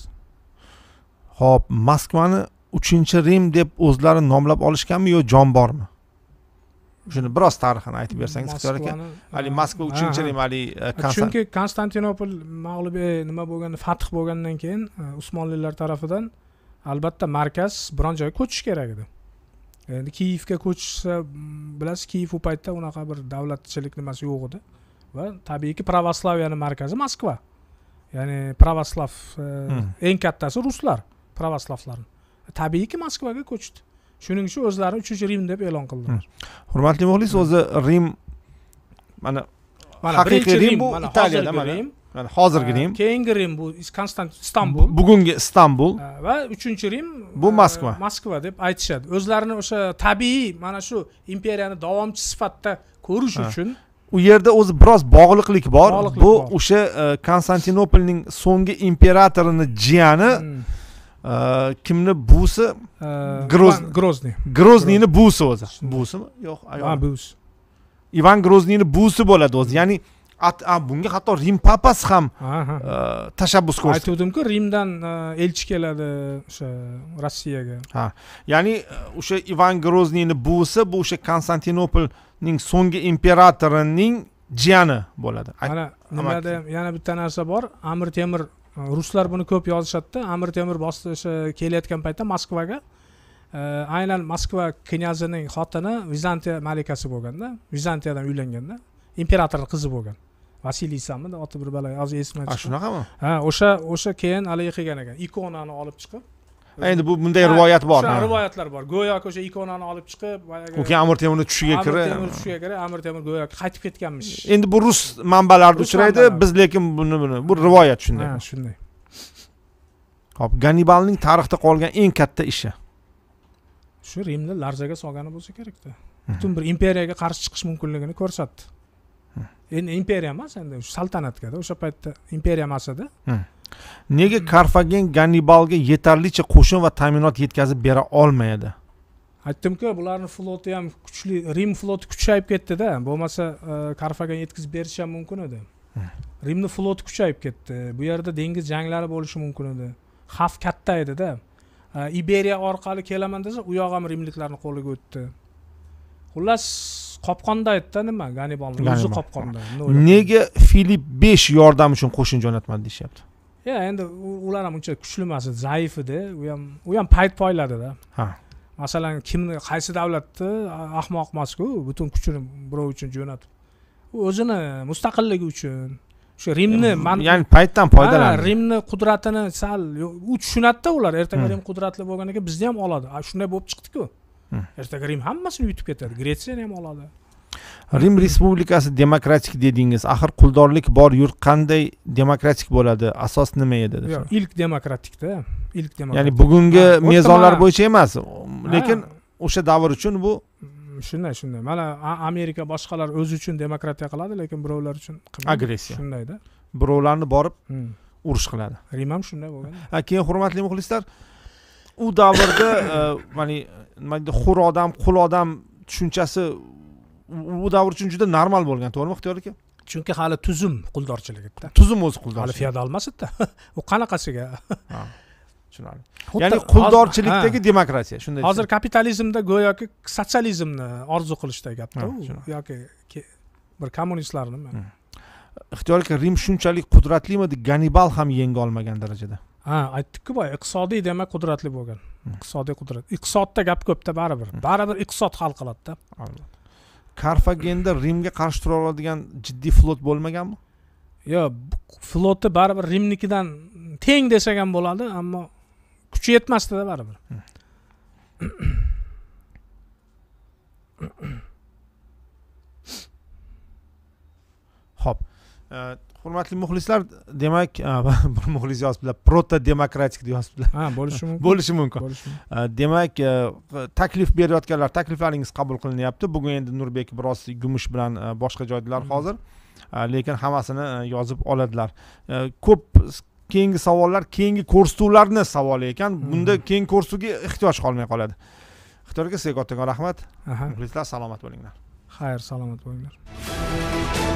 ho'p moskvani uchinchi rim deb o'zlari nomlab olishganmi yo jon bormi shuni biroz tarixini aytib bersangiz xudoyor aka haligi moskva uchinchi rim haligi e, chunki konstantinopol mag'lubiy e, nima bo'lgan fath bo'lgandan keyin e, usmonlilar tarafidan albatta markaz biron joyga ko'chish kerak edi endi kiyevga ko'chishsa bilasiz kiyev u paytda unaqa bir davlatchilik nimasi yo'q edi va tabiiyki pravoslaviyani markazi moskva ya'ni pravoslav e, eng kattasi ruslar pravoslavlar e, tabiiyki moskvaga ko'chdi shuning uchun o'zlarini uchinchi rim deb e'lon qildilar hurmatli muxlis o'zi rim mana haqiqiy rim bu italiyada mana mana hozirgi rim keyingi rim bu konstant istanbul bugungi istanbul va uchinchi rim bu e, moskva moskva deb aytishadi o'zlarini o'sha tabiiy mana shu imperiyani davomchi sifatida ko'rish uchun u yerda o'zi biroz bog'liqlik bor bu o'sha e, konstantinopolning so'nggi imperatorini jiyani hmm. e, kimni buvisi e, grozniy grozniyni buvisi o'zi buvisimi yo'q ha buvisi ivan grozniyni buvisi bo'ladi o'zi ya'ni bunga hatto rim papasi ham e, tashabbus ko'rsatdi aytuvdimku rimdan e, elchi keladi o'sha rossiyaga ha ya'ni e, o'sha ivan grozniyni buvisi bu o'sha konstantinopolning so'nggi imperatorining jiyani bo'ladi mana nimada yana bitta narsa bor amir temur ruslar buni ko'p yozishadida amir temur bosdi o'sha kelayotgan paytda moskvaga aynan moskva knyazining xotini vizantiya malikasi bo'lganda vizantiyadan uylanganda imperatorni qizi bo'lgan vasiliysami oti bir balo hozir esimdan chiqdi ah, shunaqami ha o'sha o'sha keyin haligi qilgan ekan ikonani olib chiqib endi bu bunday rivoyat bor rivoyatlar bor go'yoki o'sha ikonani olib chiqib keyin amir temurni tushiga kirib amir temur tushiga kirib amir temur go'yoki qaytib ketganmish endi bu rus manbalarida uchraydi biz lekin buni buni bu rivoyat shunday ha shunday hop gannibalning tarixda qolgan eng katta ishi shu rimni larzaga solgani bo'lsa kerakda butun bir imperiyaga qarshi chiqish mumkinligini ko'rsatdi endi imperiya emas endi saltanatgada o'sha paytda imperiya emas edi nega karfagen gannibalga yetarlicha qo'shin va ta'minot yetkazib bera olmaydi aytdimku bularni floti ham kuchli rim floti kuchayib ketdida bo'lmasa e, karfagan yetkazib berishi ham mumkin edi rimni floti kuchayib ketdi bu yerda dengiz janglari bo'lishi mumkin edi xavf katta edida e, iberiya orqali kelaman desa u yoq ham rimliklarni qo'liga o'tdi xullas qopqonda aytdida nima ganibal o'zi qopqonda nega filip besh yordam uchun qo'shin jo'natmadi deyishyapti ya endi ular ham uncha kuchli emas edi zaif edi u ham u ham payt poyladida ha masalan kimni qaysi davlatni ahmoq emasku butun kuchini birov uchun jo'natib u o'zini mustaqilligi uchun o'sha rimni ya'ni paytdan foydalan rimni qudratini sal u tushunadida ular ertaga hmm. rim qudratli bo'lganiga bizni ham oladi shunday bo'lib chiqdiku ertaga rim hammasini yutib ketadi gretsiyani ham oladi rim respublikasi demokratik dedingiz axir quldorlik bor yurt qanday demokratik bo'ladi asos nima edi yo'q ilk demokratikda ilk demokratik ya'ni bugungi mezonlar bo'yicha emas lekin o'sha davr uchun bu mm, shunday shunday mana amerika boshqalar o'zi uchun demokratiya qiladi lekin birovlar uchun agressiya shundayda birovlarni borib hmm. urush qiladi rim ham shunday bo'lgan keyin hurmatli muxlislar u davrda e, mana hur odam qul odam tushunchasi u davr uchun juda normal bo'lgan to'g'rimi ixtiyor aka chunki hali tuzum quldorchilikda tuzum o'zi quldor hali feodal emas u u qanaqasiga tushunarli ya'ni quldorchilikdagi demokratiya shunday hozir kapitalizmda go'yoki sotsializmni orzu qilishda gapda yoki bir kommunistlarni hmm. ixtiyor aka rim shunchalik qudratlimi gannibal ham yenga olmagan darajada ha aytdikku boya iqtisodiy dema qudratli bo'lgan hmm. iqtisodiy qudrat iqtisodda gap ko'pda baribir hmm. baribir iqtisod hal qiladida karfagenda rimga qarshi tura oladigan jiddiy flot bo'lmaganmi yo'q floti baribir rimnikidan teng desak ham bo'ladi ammo kuchi yetmasdida baribir hmm. [coughs] ho'p hurmatli muxlislar demak [laughs] bir muxlis yozibdilar proto demokratik deb yozibdilar ha bo'lishi mumkin bo'lishi mumkin demak e, taklif berayotganlar takliflaringiz qabul qilinyapti bugun endi nurbek biroz gumush bilan e, boshqa joydalar hozir lekin hammasini e, yozib oladilar ko'p keyingi savollar keyingi ko'rsatuvlarni savoli ekan bunda keyingi ko'rsatuvga ehtiyoj qolmay qoladi aka sizga kattakon rahmat muxlislar salomat bo'linglar xayr salomat bo'linglar